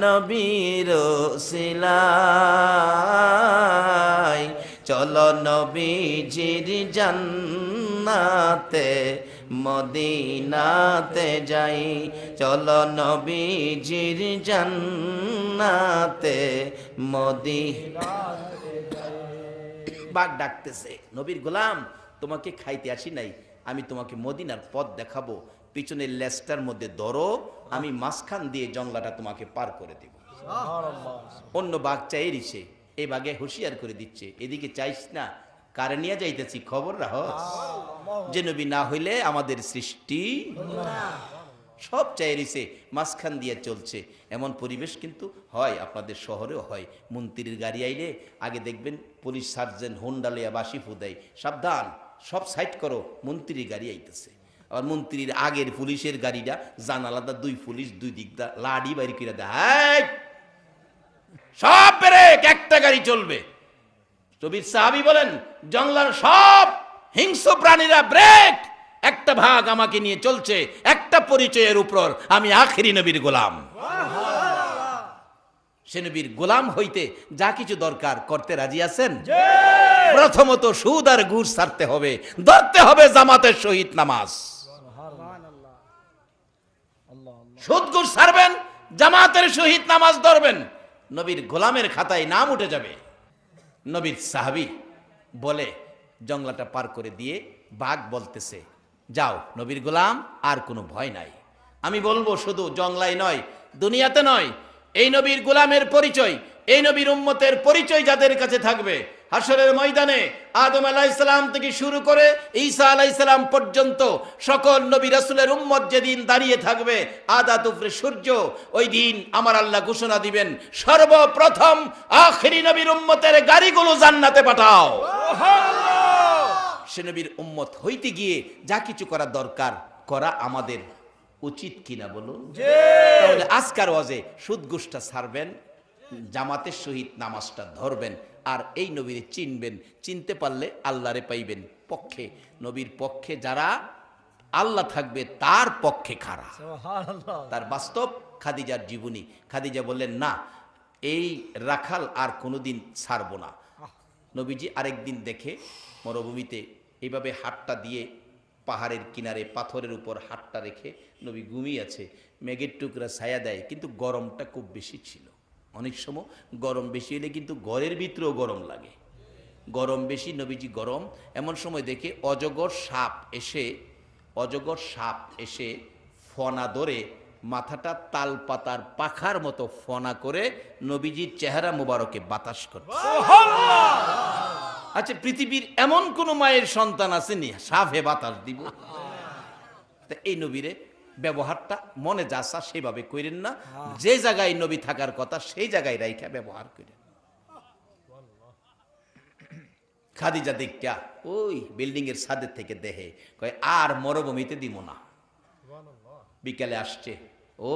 নবীর শিলাই চলো নবীজির জান্নাতে মদিনাতে যাই চলো নবীজির জান্নাতে মদিনা বাঘ ডাকতেছে নবীর গোলাম তোমাকে খাইতে আসি নাই আমি তোমাকে মদিনার পথ দেখাবো পিছনের লেস্টার মধ্যে দরো আমি মাঝখান দিয়ে জঙ্গলাটা তোমাকে পার করে দেব অন্য বাঘ চাই রিসে এই বাঘে হুঁশিয়ার করে দিচ্ছে এদিকে চাইস না কারে নিয়ে যাইতেছি খবর রাহ যে নবী না হইলে আমাদের সৃষ্টি সব চাইরিছে মাঝখান দিয়ে চলছে এমন পরিবেশ কিন্তু হয় আপনাদের শহরেও হয় মন্ত্রীর গাড়ি আইলে আগে দেখবেন পুলিশ সার্জেন হোন্ডালিয়া বাসিফু বাসি ফুদাই সাবধান সব সাইড করো মন্ত্রীর গাড়ি আইতেছে আর মন্ত্রীর আগের পুলিশের গাড়িটা জানালাদা দুই পুলিশ দুই দিক দা লাডি বাড়ি করে দেয় সব ব্রেক একটা গাড়ি চলবে কবির সাহাবি বলেন জঙ্গলার সব হিংস্র প্রাণীরা ব্রেক একটা ভাগ আমাকে নিয়ে চলছে একটা পরিচয়ের উপর আমি আখেরি নবীর গোলাম সে নবীর গোলাম হইতে যা কিছু দরকার করতে রাজি আছেন প্রথমত সুদ আর গুড় সারতে হবে ধরতে হবে জামাতের শহীদ নামাজ সুদ গুড় সারবেন জামাতের শহীদ নামাজ ধরবেন নবীর গোলামের খাতায় নাম উঠে যাবে নবীর সাহাবি বলে জংলাটা পার করে দিয়ে বাঘ বলতেছে যাও নবীর গোলাম আর কোনো ভয় নাই আমি বলবো শুধু জংলাই নয় দুনিয়াতে নয় এই নবীর গোলামের পরিচয় এই নবীর উম্মতের পরিচয় যাদের কাছে থাকবে হাসরের ময়দানে আদম আলাইসালাম থেকে শুরু করে ঈসা আলাইসালাম পর্যন্ত সকল নবী রাসুলের উম্মত যেদিন দাঁড়িয়ে থাকবে আদা তুফরে সূর্য ওই দিন আমার আল্লাহ ঘোষণা দিবেন সর্বপ্রথম আখরি নবীর উম্মতের গাড়িগুলো জান্নাতে পাঠাও সে নবীর উম্মত হইতে গিয়ে যা কিছু করা দরকার করা আমাদের উচিত কিনা বলুন তাহলে আজকার ওয়াজে সুদ গোষ্ঠা ছাড়বেন জামাতের সহিত নামাজটা ধরবেন আর এই নবীরে চিনবেন চিনতে পারলে আল্লাহরে পাইবেন পক্ষে নবীর পক্ষে যারা আল্লাহ থাকবে তার পক্ষে খারা তার বাস্তব খাদিজার জীবনী খাদিজা বললেন না এই রাখাল আর কোনোদিন ছাড়ব না নবীজি আরেকদিন দেখে মরুভূমিতে এইভাবে হাটটা দিয়ে পাহাড়ের কিনারে পাথরের উপর হাতটা রেখে নবী ঘুমিয়ে আছে মেঘের টুকরা ছায়া দেয় কিন্তু গরমটা খুব বেশি ছিল অনেক সময় গরম বেশি হলে কিন্তু ঘরের ভিতরেও গরম লাগে গরম বেশি নবীজি গরম এমন সময় দেখে অজগর সাপ এসে অজগর সাপ এসে ফনা ধরে মাথাটা তাল পাতার পাখার মতো ফনা করে নবীজির চেহারা মোবারকে বাতাস করছে আচ্ছা পৃথিবীর এমন কোন মায়ের সন্তান আসেনি সাফে বাতাস দিব এই নবীরে ব্যবহারটা মনে যাচা সেভাবে করেন না যে জায়গায় নবী থাকার কথা সেই জায়গায় রাইখা ব্যবহার করেন খাদিজা দিকা ওই বিল্ডিং এর ছাদের থেকে দেহে কয় আর মরভূমিতে দিব না বিকালে আসছে ও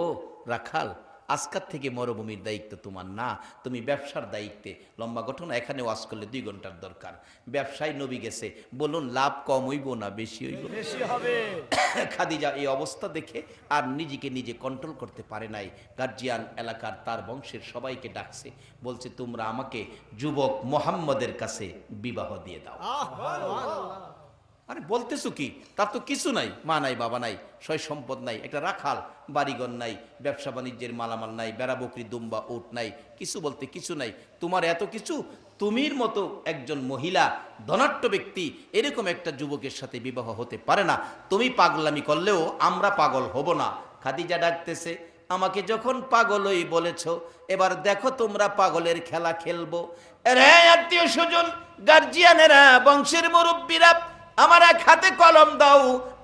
রাখাল আজকার থেকে মরুভূমির দায়িত্ব তোমার না তুমি ব্যবসার দায়িত্বে লম্বা ঘটনা এখানে ওয়াশ করলে দুই ঘন্টার দরকার ব্যবসায় নবী গেছে বলুন লাভ কম হইব না বেশি হইব বেশি হবে খাদিজা এই অবস্থা দেখে আর নিজেকে নিজে কন্ট্রোল করতে পারে নাই গার্জিয়ান এলাকার তার বংশের সবাইকে ডাকছে বলছে তোমরা আমাকে যুবক মোহাম্মদের কাছে বিবাহ দিয়ে দাও আরে বলতেছো কি তার তো কিছু নাই মা নাই বাবা নাই সয় সম্পদ নাই একটা রাখাল বাড়িঘর নাই ব্যবসা বাণিজ্যের মালামাল নাই বেড়া বকরি দুম্বা উট নাই কিছু বলতে কিছু নাই তোমার এত কিছু তুমির মতো একজন মহিলা ধনাট্য ব্যক্তি এরকম একটা যুবকের সাথে বিবাহ হতে পারে না তুমি পাগলামি করলেও আমরা পাগল হব না খাদিজা ডাকতেছে আমাকে যখন পাগলই বলেছ এবার দেখো তোমরা পাগলের খেলা খেলবো রে আত্মীয় স্বজন গার্জিয়ানেরা বংশের মুরব্বীরা আমার এক হাতে কলম দাও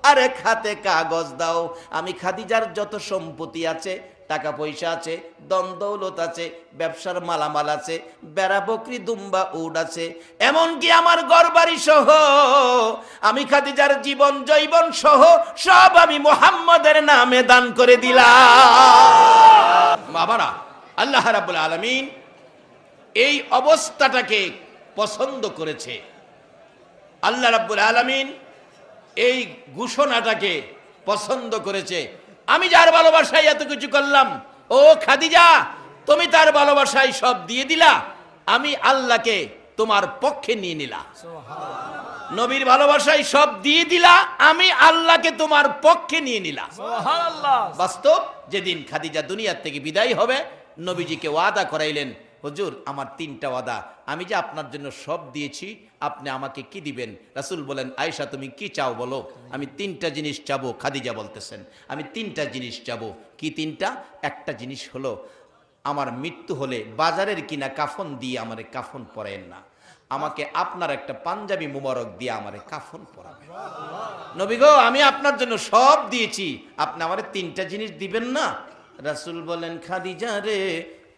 আর এক হাতে কাগজ দাও আমি খাদিজার যত সম্পত্তি আছে টাকা পয়সা আছে দন্দৌলত আছে ব্যবসার মালামাল আছে বেড়া বকরি দুম্বা উড আছে এমনকি আমার গড়বাড়ি সহ আমি খাদিজার জীবন জৈবন সহ সব আমি মোহাম্মদের নামে দান করে দিলাম বাবারা আল্লাহ রাবুল আলমিন এই অবস্থাটাকে পছন্দ করেছে আল্লাহ রাব্বুল আলমিন এই ঘোষণাটাকে পছন্দ করেছে আমি যার ভালোবাসায় এত কিছু করলাম ও খাদিজা তুমি তার ভালোবাসায় সব দিয়ে দিলা আমি আল্লাহকে তোমার পক্ষে নিয়ে নিলা নবীর ভালোবাসায় সব দিয়ে দিলা আমি আল্লাহকে তোমার পক্ষে নিয়ে নিলা বাস্তব যেদিন খাদিজা দুনিয়ার থেকে বিদায় হবে নবীজিকে ওয়াদা করাইলেন হজুর আমার তিনটা ওয়াদা আমি যে আপনার জন্য সব দিয়েছি আপনি আমাকে কি দিবেন রাসুল বলেন আয়সা তুমি কি চাও বলো আমি তিনটা জিনিস চাবো খাদিজা বলতেছেন আমি তিনটা জিনিস চাবো কি তিনটা একটা জিনিস হলো আমার মৃত্যু হলে বাজারের কিনা কাফন দিয়ে আমার কাফন পরেন না আমাকে আপনার একটা পাঞ্জাবি মুবারক দিয়ে আমারে কাফন পরাবে নবী গো আমি আপনার জন্য সব দিয়েছি আপনি আমার তিনটা জিনিস দিবেন না রাসুল বলেন খাদিজা রে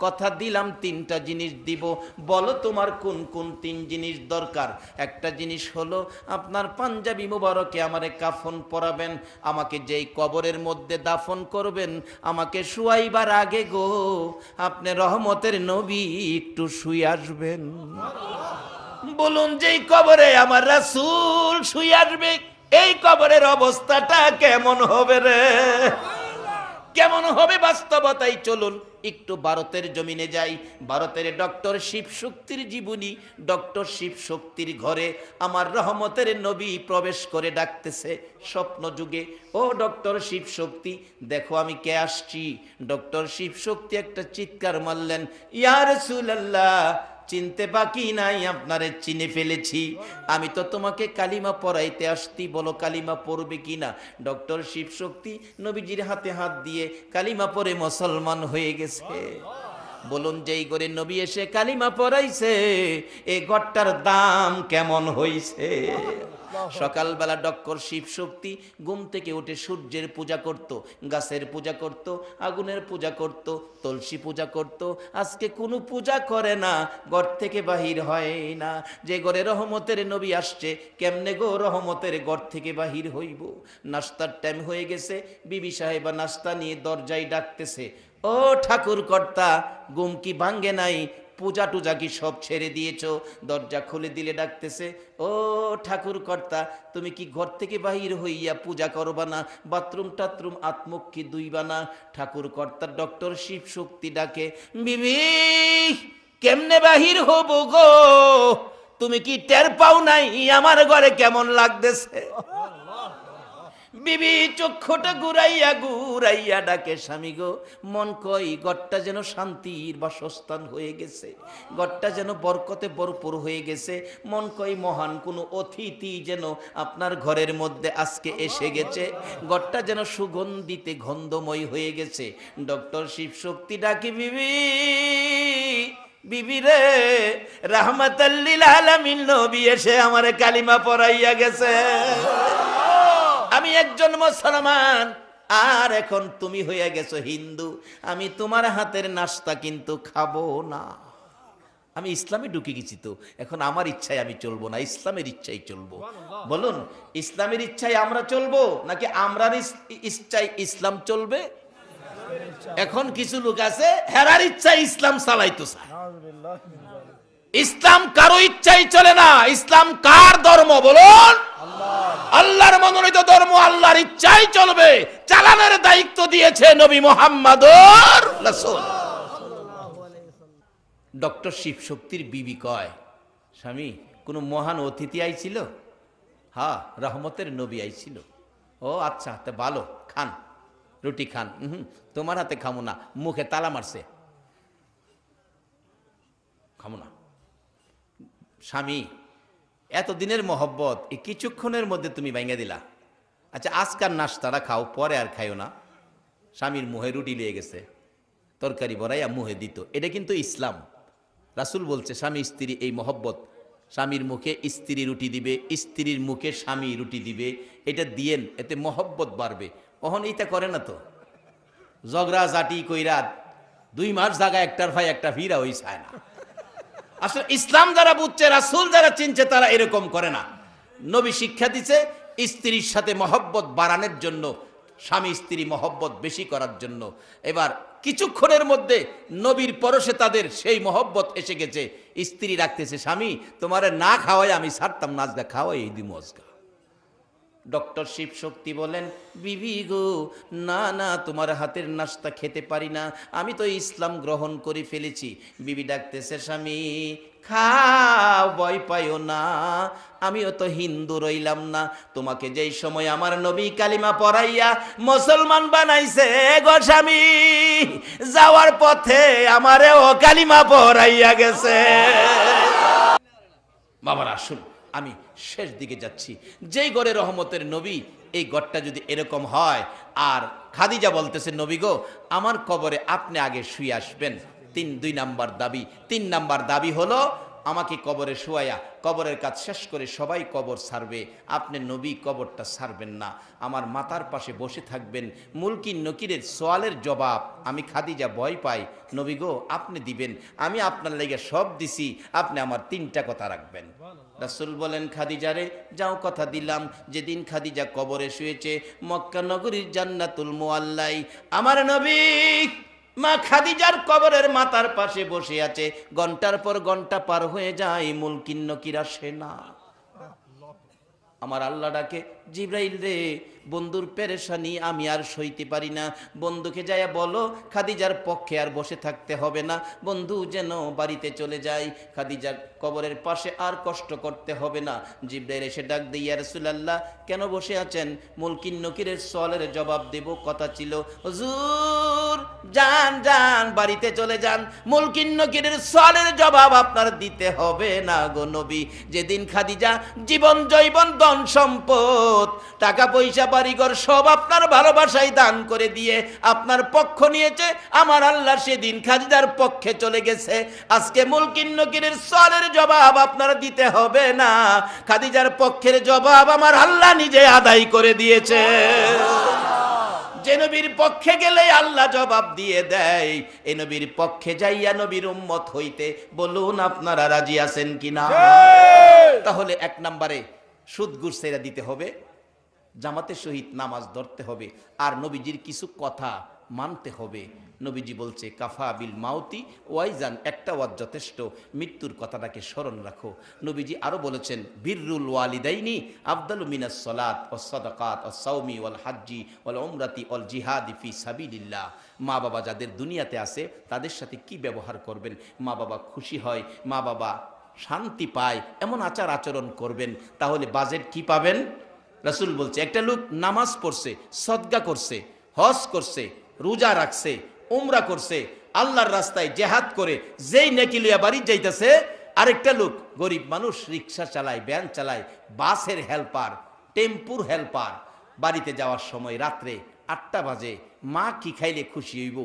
কথা দিলাম তিনটা জিনিস দিব বলো তোমার কোন কোন তিন জিনিস দরকার একটা জিনিস হলো আপনার পাঞ্জাবি মুবারকে আমারে কাফন পরাবেন আমাকে যেই কবরের মধ্যে দাফন করবেন আমাকে শুয়াইবার আগে গো আপনি রহমতের নবী একটু শুয়ে আসবেন বলুন যেই কবরে আমার রাসুল শুয়ে আসবে এই কবরের অবস্থাটা কেমন হবে রে কেমন হবে বাস্তবতাই চলুন একটু ভারতের জমিনে যাই ভারতের ডক্টর শিব শক্তির জীবনী ডক্টর শিব শক্তির ঘরে আমার রহমতের নবী প্রবেশ করে ডাকতেছে স্বপ্ন যুগে ও ডক্টর শিব শক্তি দেখো আমি কে আসছি ডক্টর শিব শক্তি একটা চিৎকার মারলেন ইয়ার সুল্লাহ চিনতে বাকি নাই আপনারে চিনে ফেলেছি আমি তো তোমাকে কালিমা পড়াইতে আসতি বলো কালিমা পড়বে কি না ডক্টর শিবশক্তি নবীজির হাতে হাত দিয়ে কালিমা পরে মুসলমান হয়ে গেছে বলুন যেই করে নবী এসে কালিমা পড়াইছে এ ঘরটার দাম কেমন হইছে সকালবেলা ডক্কর শিব শক্তি ঘুম থেকে উঠে সূর্যের পূজা করত গাছের পূজা করত আগুনের পূজা করত তুলসী পূজা করত আজকে কোনো পূজা করে না ঘর থেকে বাহির হয় না যে ঘরে রহমতের নবী আসছে কেমনে গো রহমতের ঘর থেকে বাহির হইব নাস্তার টাইম হয়ে গেছে বিবি সাহেবা নাস্তা নিয়ে দরজায় ডাকতেছে ও ঠাকুর কর্তা গুমকি ভাঙ্গে নাই পূজা টুজা কি সব ছেড়ে দিয়েছ দরজা খুলে দিলে ডাকতেছে ও ঠাকুর কর্তা তুমি কি ঘর থেকে বাহির হইয়া পূজা করবা না বাথরুম টাথরুম আত্মক্ষী দুইবা না ঠাকুর কর্তা ডক্টর শিব শক্তি ডাকে বিবি কেমনে বাহির হব গো তুমি কি টের পাও নাই আমার ঘরে কেমন লাগতেছে বিবি চক্ষুটা ঘুরাইয়া ঘুরাইয়া ডাকে স্বামী গো মন কই গড়টা যেন শান্তির বাসস্থান হয়ে গেছে গড়টা যেন বরকতে বরপুর হয়ে গেছে মন কই মহান কোনো অতিথি যেন আপনার ঘরের মধ্যে আজকে এসে গেছে গড়টা যেন সুগন্ধিতে গন্ধময় হয়ে গেছে ডক্টর শিব শক্তি ডাকি বিবি রে রাহমাতাল্লিল আলামিন নবী এসে আমার কালিমা পড়াইয়া গেছে আমি একজন মুসলমান আর এখন তুমি হয়ে গেছো হিন্দু আমি তোমার হাতের নাস্তা কিন্তু খাবো না আমি ইসলামে ঢুকে গেছি তো এখন আমার ইচ্ছায় আমি চলবো না ইসলামের ইচ্ছায় চলবো বলুন ইসলামের ইচ্ছায় আমরা চলবো নাকি আমরা ইচ্ছায় ইসলাম চলবে এখন কিছু লোক আছে হেরার ইচ্ছায় ইসলাম চালাইতো ইসলাম কারো ইচ্ছাই চলে না ইসলাম কার ধর্ম বলুন আল্লাহর মনোনীত ধর্ম আল্লাহর ইচ্ছাই চলবে চালানোর দায়িত্ব দিয়েছে নবী মোহাম্মদ ডক্টর শিব শক্তির বিবি কয় স্বামী কোনো মহান অতিথি আইছিল হা হ্যাঁ, রহমতের নবী আইছিল ও আচ্ছা তা ভালো খান রুটি খান হুম তোমার হাতে খামো না মুখে তালা মারছে খামো না স্বামী এতদিনের মহব্বত এই কিছুক্ষণের মধ্যে তুমি ভেঙে দিলা আচ্ছা আজকার নাস্তাটা খাও পরে আর খাইও না স্বামীর মুহে রুটি লিয়ে গেছে তরকারি বড়াইয়া মুহে দিত এটা কিন্তু ইসলাম রাসুল বলছে স্বামী স্ত্রী এই মহব্বত স্বামীর মুখে স্ত্রী রুটি দিবে স্ত্রীর মুখে স্বামী রুটি দিবে এটা দিয়েন এতে মহব্বত বাড়বে অহন এইটা করে না তো ঝগড়া জাটি কইরাত দুই মাস জাগা একটার ভাই একটা ফিরা ওই চায় না আসলে ইসলাম যারা বুঝছে রাসুল যারা চিনছে তারা এরকম করে না নবী শিক্ষা দিছে স্ত্রীর সাথে মহব্বত বাড়ানোর জন্য স্বামী স্ত্রী মহব্বত বেশি করার জন্য এবার কিছুক্ষণের মধ্যে নবীর পরশে তাদের সেই মহব্বত এসে গেছে স্ত্রী রাখতেছে স্বামী তোমারে না খাওয়াই আমি ছাড়তাম নাজগা খাওয়াই এই দিমজগা ডক্টর শিব শক্তি বলেন বিবি গো না না তোমার হাতের নাস্তা খেতে পারি না আমি তো ইসলাম গ্রহণ করে ফেলেছি বিবি ডাকতেছে স্বামী খাও ভয় পাইও না আমিও তো হিন্দু রইলাম না তোমাকে যেই সময় আমার নবী কালিমা পড়াইয়া মুসলমান বানাইছে গো স্বামী যাওয়ার পথে আমারে ও কালিমা পড়াইয়া গেছে বাবার আসুন আমি শেষ দিকে যাচ্ছি যেই গড়ে রহমতের নবী এই গড়টা যদি এরকম হয় আর খাদিজা বলতেছে নবী গো আমার কবরে আপনি আগে শুয়ে আসবেন তিন দুই নাম্বার দাবি তিন নাম্বার দাবি হলো আমাকে কবরে শোয়ায়া কবরের কাজ শেষ করে সবাই কবর সারবে আপনি নবী কবরটা সারবেন না আমার মাতার পাশে বসে থাকবেন মুলকি নকিরের সোয়ালের জবাব আমি খাদিজা ভয় পাই নবী গো আপনি দিবেন আমি আপনার লেগে সব দিছি আপনি আমার তিনটা কথা রাখবেন রাসুল বলেন খাদিজারে যাও কথা দিলাম যেদিন খাদিজা কবরে শুয়েছে মক্কা নগরীর জান্নাতুল মোয়াল্লাই আমার নবী মা খাদিজার কবরের মাতার পাশে বসে আছে ঘন্টার পর ঘন্টা পার হয়ে যায় মূল কিন্নকিরা সেনা আমার আল্লাহ ডাকে জিব্রাইল রে বন্ধুর পেরেশানি আমি আর সইতে পারি না বন্ধুকে যাইয়া বলো খাদিজার পক্ষে আর বসে থাকতে হবে না বন্ধু যেন বাড়িতে চলে যায় খাদিজার কবরের পাশে আর কষ্ট করতে হবে না জিব্রাইল এসে ডাক দিয়ে ইয়া রাসূলুল্লাহ কেন বসে আছেন মুলকিন নকিরের সলের জবাব দেব কথা ছিল হুজুর যান যান বাড়িতে চলে যান মুলকিন নকিরের সলের জবাব আপনার দিতে হবে না গো নবী যেদিন খাদিজা জীবন জৈবন ধন সম্পদ নিয়ামত টাকা পয়সা বাড়িঘর সব আপনার ভালোবাসায় দান করে দিয়ে আপনার পক্ষ নিয়েছে আমার আল্লাহ সেদিন খাজিদার পক্ষে চলে গেছে আজকে মুলকিন নকিরের সলের জবাব আপনার দিতে হবে না খাদিজার পক্ষের জবাব আমার আল্লাহ নিজে আদায় করে দিয়েছে যে নবীর পক্ষে গেলে আল্লাহ জবাব দিয়ে দেয় এ নবীর পক্ষে যাইয়া নবীর উম্মত হইতে বলুন আপনারা রাজি আছেন কিনা তাহলে এক নাম্বারে সুদ গুড় সেরা দিতে হবে জামাতের সহিত নামাজ ধরতে হবে আর নবীজির কিছু কথা মানতে হবে নবীজি বলছে কাফা বিল মাউতি ওয়াইজান একটা ওয়াজ যথেষ্ট মৃত্যুর কথাটাকে স্মরণ রাখো নবীজি আরও বলেছেন বীররুল ওয়ালিদাইনি আব্দাল মিনাস সলাত ও সদকাত ও সৌমি ওয়াল হাজ্জি ওয়াল ওমরাতি অল জিহাদি ফি সাবিলিল্লাহ মা বাবা যাদের দুনিয়াতে আছে তাদের সাথে কি ব্যবহার করবেন মা বাবা খুশি হয় মা বাবা শান্তি পায় এমন আচার আচরণ করবেন তাহলে বাজেট কি পাবেন রাসুল বলছে একটা লোক নামাজ পড়ছে সদ্গা করছে হজ করছে রোজা রাখছে উমরা করছে আল্লাহর রাস্তায় জেহাদ করে যেই নাকি লিয়া বাড়ি যাইতেছে আরেকটা লোক গরিব মানুষ রিক্সা চালায় ব্যান চালায় বাসের হেল্পার টেম্পুর হেল্পার বাড়িতে যাওয়ার সময় রাত্রে আটটা বাজে মা কি খাইলে খুশি হইব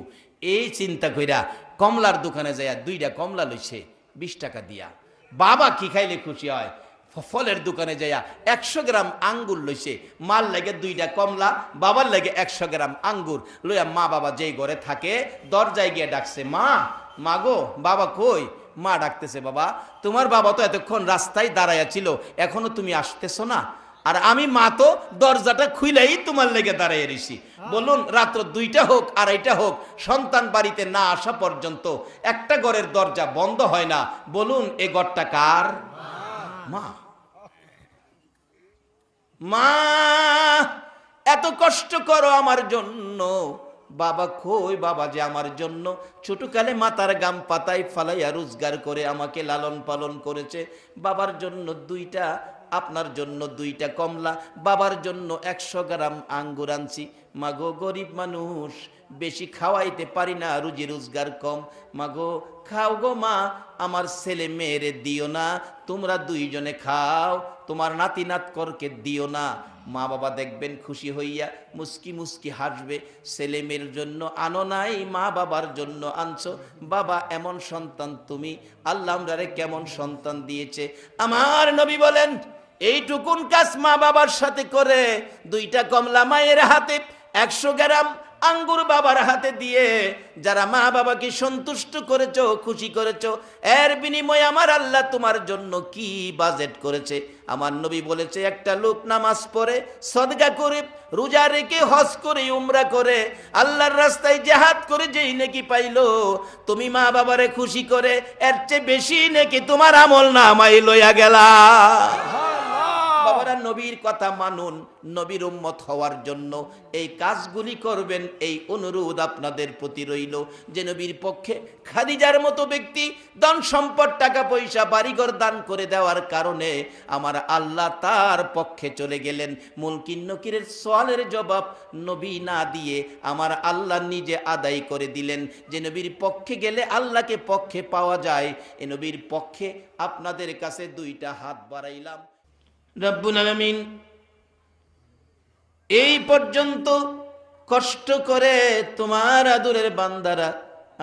এই চিন্তা কইরা কমলার দোকানে যাইয়া দুইটা কমলা লইছে বিশ টাকা দিয়া বাবা কি খাইলে খুশি হয় ফলের দোকানে যাইয়া একশো গ্রাম আঙ্গুর লইছে মার লাগে দুইটা কমলা বাবার লাগে একশো গ্রাম আঙ্গুর লইয়া মা বাবা যেই ঘরে থাকে দরজায় গিয়ে ডাকছে মা মা গো বাবা কই মা ডাকতেছে বাবা তোমার বাবা তো এতক্ষণ রাস্তায় দাঁড়াইয়া ছিল এখনো তুমি আসতেছো না আর আমি মা তো দরজাটা খুইলাই তোমার লেগে দাঁড়াইয়া রইছি বলুন রাত্র দুইটা হোক আড়াইটা হোক সন্তান বাড়িতে না আসা পর্যন্ত একটা ঘরের দরজা বন্ধ হয় না বলুন এ ঘরটা কার মা মা এত কষ্ট করো আমার জন্য বাবা কই বাবা যে আমার জন্য ছোটকালে মাতার গাম পাতায় ফালাইয়া রোজগার করে আমাকে লালন পালন করেছে বাবার জন্য দুইটা আপনার জন্য দুইটা কমলা বাবার জন্য একশো গ্রাম আঙ্গুর আনছি মাগো গরিব মানুষ বেশি খাওয়াইতে পারি না রুজি রোজগার কম মাগো খাও গো মা আমার ছেলে মেয়েরে দিও না তোমরা দুইজনে খাও তোমার নাতি নাতকরকে দিও না মা বাবা দেখবেন খুশি হইয়া মুস্কি মুস্কি হাসবে ছেলে মেয়ের জন্য আনো নাই মা বাবার জন্য আনছো বাবা এমন সন্তান তুমি আল্লাহ আমরারে কেমন সন্তান দিয়েছে আমার নবী বলেন এইটুকুন কাজ মা বাবার সাথে করে দুইটা কমলা মায়ের হাতে একশো গ্রাম আঙ্গুর বাবার হাতে দিয়ে যারা মা বাবাকে সন্তুষ্ট করেছ খুশি করেছ এর বিনিময়ে আমার আল্লাহ তোমার জন্য কি বাজেট করেছে আমার নবী বলেছে একটা লোক নামাজ পড়ে সদগা করে রোজা রেখে হজ করে উমরা করে আল্লাহর রাস্তায় জেহাদ করে যেই নেকি পাইলো তুমি মা বাবারে খুশি করে এর চেয়ে বেশি নেকি তোমার আমল না আমায় লইয়া গেলা বাবারা নবীর কথা মানুন নবীর উম্মত হওয়ার জন্য এই কাজগুলি করবেন এই অনুরোধ আপনাদের প্রতি রইল যে নবীর পক্ষে খাদিজার মতো ব্যক্তি দান সম্পদ টাকা পয়সা বাড়িঘর দান করে দেওয়ার কারণে আমার আল্লাহ তার পক্ষে চলে গেলেন মুলকিন নকিরের সোয়ালের জবাব নবী না দিয়ে আমার আল্লাহ নিজে আদায় করে দিলেন যে নবীর পক্ষে গেলে আল্লাহকে পক্ষে পাওয়া যায় এ নবীর পক্ষে আপনাদের কাছে দুইটা হাত বাড়াইলাম রব্বুল আলমিন এই পর্যন্ত কষ্ট করে তোমার আদুরের বান্দারা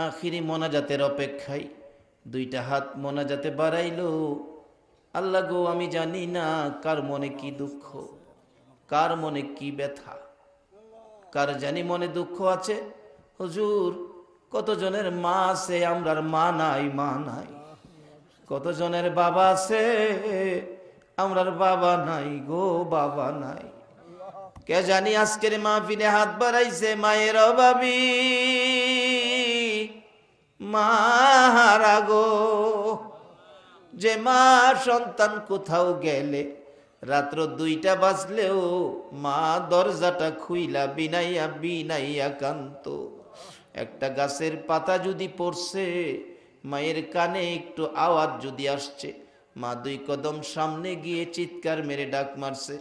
আখিরি মোনাজাতের অপেক্ষায় দুইটা হাত মোনাজাতে বাড়াইল আল্লাহ গো আমি জানি না কার মনে কি দুঃখ কার মনে কি ব্যথা কার জানি মনে দুঃখ আছে হুজুর কতজনের মা আছে আমরার মা নাই মা নাই কতজনের বাবা আছে আমরার বাবা নাই গো বাবা নাই কে জানি আজকের মাহফিলে হাত বাড়াইছে মায়ের অভাবি মাহারা গো যে মা সন্তান কোথাও গেলে রাত্র দুইটা বাজলেও মা দরজাটা খুইলা বিনাইয়া বিনাইয়া কান্ত একটা গাছের পাতা যদি পড়ছে মায়ের কানে একটু আওয়াজ যদি আসছে মা দুই কদম সামনে গিয়ে চিৎকার মেরে ডাক মারছে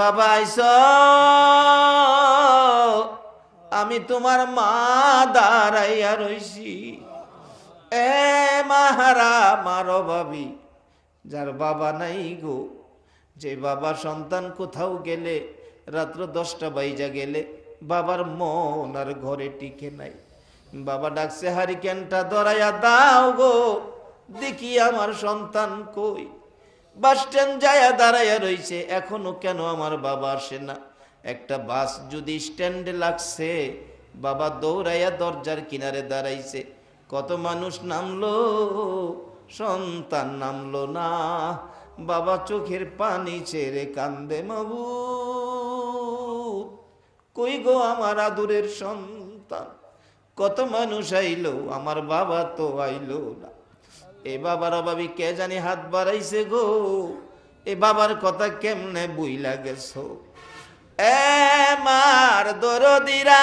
বাবা আইস আমি তোমার মা দাঁড়াইয়া রইছি এ মাহারা মার ভাবি যার বাবা নাই গো যে বাবা সন্তান কোথাও গেলে রাত্র দশটা বাইজা গেলে বাবার মন আর ঘরে টিকে নাই বাবা ডাকছে হারিকেনটা দরাইয়া দাও গো দেখি আমার সন্তান কই বাস স্ট্যান্ড যায়া দাঁড়াইয়া রয়েছে এখনো কেন আমার বাবা আসে না একটা বাস যদি স্ট্যান্ডে লাগছে বাবা দৌড়াইয়া দরজার কিনারে দাঁড়াইছে কত মানুষ নামলো সন্তান নামলো না বাবা চোখের পানি ছেড়ে কান্দে মাবু কই গো আমার আদুরের সন্তান কত মানুষ আইলো আমার বাবা তো আইলো না এ বাবার অভাবী কে জানি হাত বাড়াইছে গো এ বাবার কথা কেমনে বুই লাগেছ এ মার দরদিরা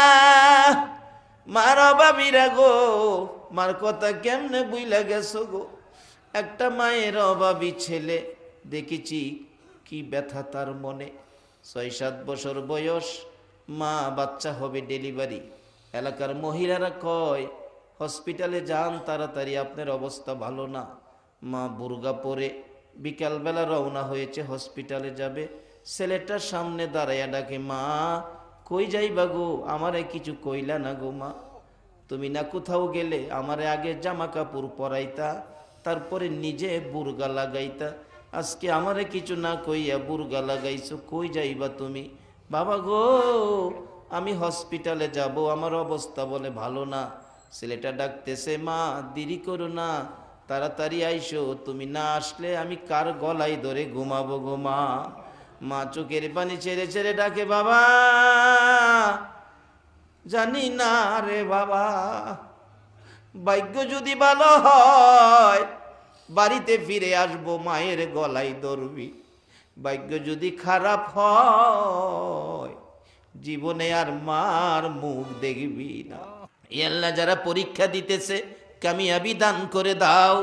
মার অভাবীরা গো মার কথা কেমনে বুই লাগেছ গো একটা মায়ের অভাবী ছেলে দেখেছি কি ব্যথা তার মনে ছয় সাত বছর বয়স মা বাচ্চা হবে ডেলিভারি এলাকার মহিলারা কয় হসপিটালে যান তাড়াতাড়ি আপনার অবস্থা ভালো না মা বুর্গা পরে বিকালবেলা রওনা হয়েছে হসপিটালে যাবে ছেলেটার সামনে দাঁড়াইয়া ডাকে মা কই যাই গো আমারে কিছু কইলা না গো মা তুমি না কোথাও গেলে আমারে আগে জামা কাপড় পরাইতা তারপরে নিজে বুর্গা লাগাইতা আজকে আমারে কিছু না কইয়া বুর্গা লাগাইছো কই যাইবা তুমি বাবা গো আমি হসপিটালে যাব আমার অবস্থা বলে ভালো না ছেলেটা ডাকতেছে মা দেরি করো না তাড়াতাড়ি আইসো তুমি না আসলে আমি কার গলায় ধরে ঘুমাবো গো মা মা চোখের পানি ছেড়ে ছেড়ে ডাকে বাবা জানি না রে বাবা ভাগ্য যদি ভালো হয় বাড়িতে ফিরে আসবো মায়ের গলায় ধরবি ভাগ্য যদি খারাপ হয় জীবনে আর মার মুখ দেখবি না আল্লাহ যারা পরীক্ষা দিতেছে কামিয়াবি দান করে দাও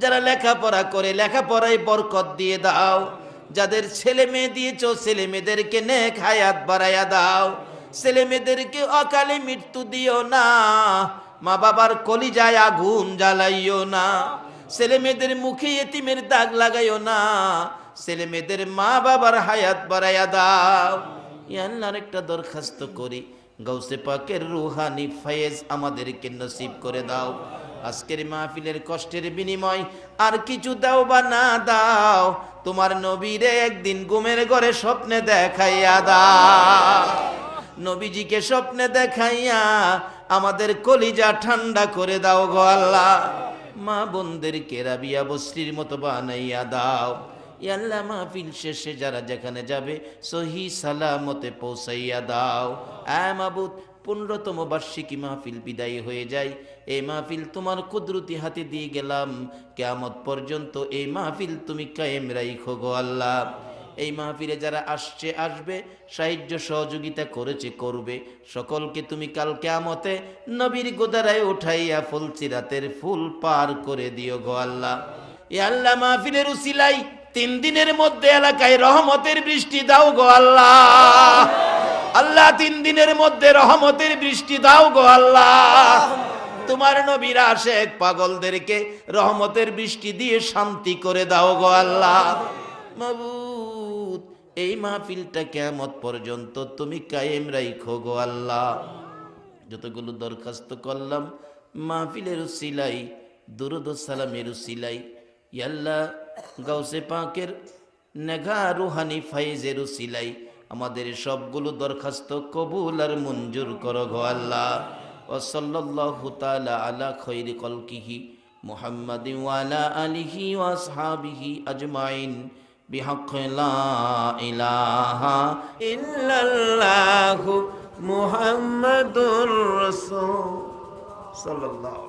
যারা লেখাপড়া করে লেখাপড়ায় বরকত দিয়ে দাও যাদের ছেলে মেয়ে দিয়েছ ছেলে মেয়েদেরকে নেক হায়াত বাড়াইয়া দাও ছেলে মেয়েদেরকে অকালে মৃত্যু দিও না মা বাবার কলিজায় আগুন জ্বালাইও না ছেলে মেয়েদের মুখে এতিমের দাগ লাগাইও না ছেলে মেয়েদের মা বাবার হায়াত বাড়াইয়া দাও ইয়ান একটা দরখাস্ত করি গৌসে পাকের রুহানি ফয়েজ আমাদেরকে নসিব করে দাও আজকের মাহফিলের কষ্টের বিনিময় আর কিছু দাও বা না দাও তোমার নবীরে একদিন গুমের ঘরে স্বপ্নে দেখাইয়া দাও নবীজিকে স্বপ্নে দেখাইয়া আমাদের কলিজা ঠান্ডা করে দাও গো আল্লাহ মা বোনদের কেরাবিয়া বস্রির মতো বানাইয়া দাও ইয়াল্লা মাহফিল শেষে যারা যেখানে যাবে সহি সালামতে পৌঁছাইয়া দাও আয় মাবুদ পনেরোতম বার্ষিকী মাহফিল বিদায়ী হয়ে যায় এই মাহফিল তোমার কুদরতি হাতে দিয়ে গেলাম কেয়ামত পর্যন্ত এই মাহফিল তুমি কায়েম রাইখো গো আল্লাহ এই মাহফিলে যারা আসছে আসবে সাহায্য সহযোগিতা করেছে করবে সকলকে তুমি কাল কেয়ামতে নবীর গোদারায় উঠাইয়া ফুল চিরাতের ফুল পার করে দিও গো আল্লাহ এ আল্লাহ মাহফিলের উসিলাই তিন দিনের মধ্যে এলাকায় রহমতের বৃষ্টি দাও গো আল্লাহ আল্লাহ তিন দিনের মধ্যে রহমতের বৃষ্টি দাও গো আল্লাহ তোমার নবীরা আসে এক পাগলদেরকে রহমতের বৃষ্টি দিয়ে শান্তি করে দাও গো আল্লাহ এই মাহফিলটা কেমত পর্যন্ত তুমি কায়েম রাইখো গো আল্লাহ যতগুলো দরখাস্ত করলাম মাহফিলের সিলাই দুরুদ সালামের সিলাই ইয়াল্লাহ গাউসে পাকের নেঘা রুহানি ফাইজের সিলাই আমাদের সবগুলো দরখাস্ত কবুল আর মঞ্জুর কর গো আল্লাহ ওসল্লাহু তালা আলা খৈর কলকিহি মোহাম্মদ ওয়ালা আলিহি ওয়া ওয়াসহাবিহি আজমাইন بحق لا ইলাহা إلا الله محمد رسول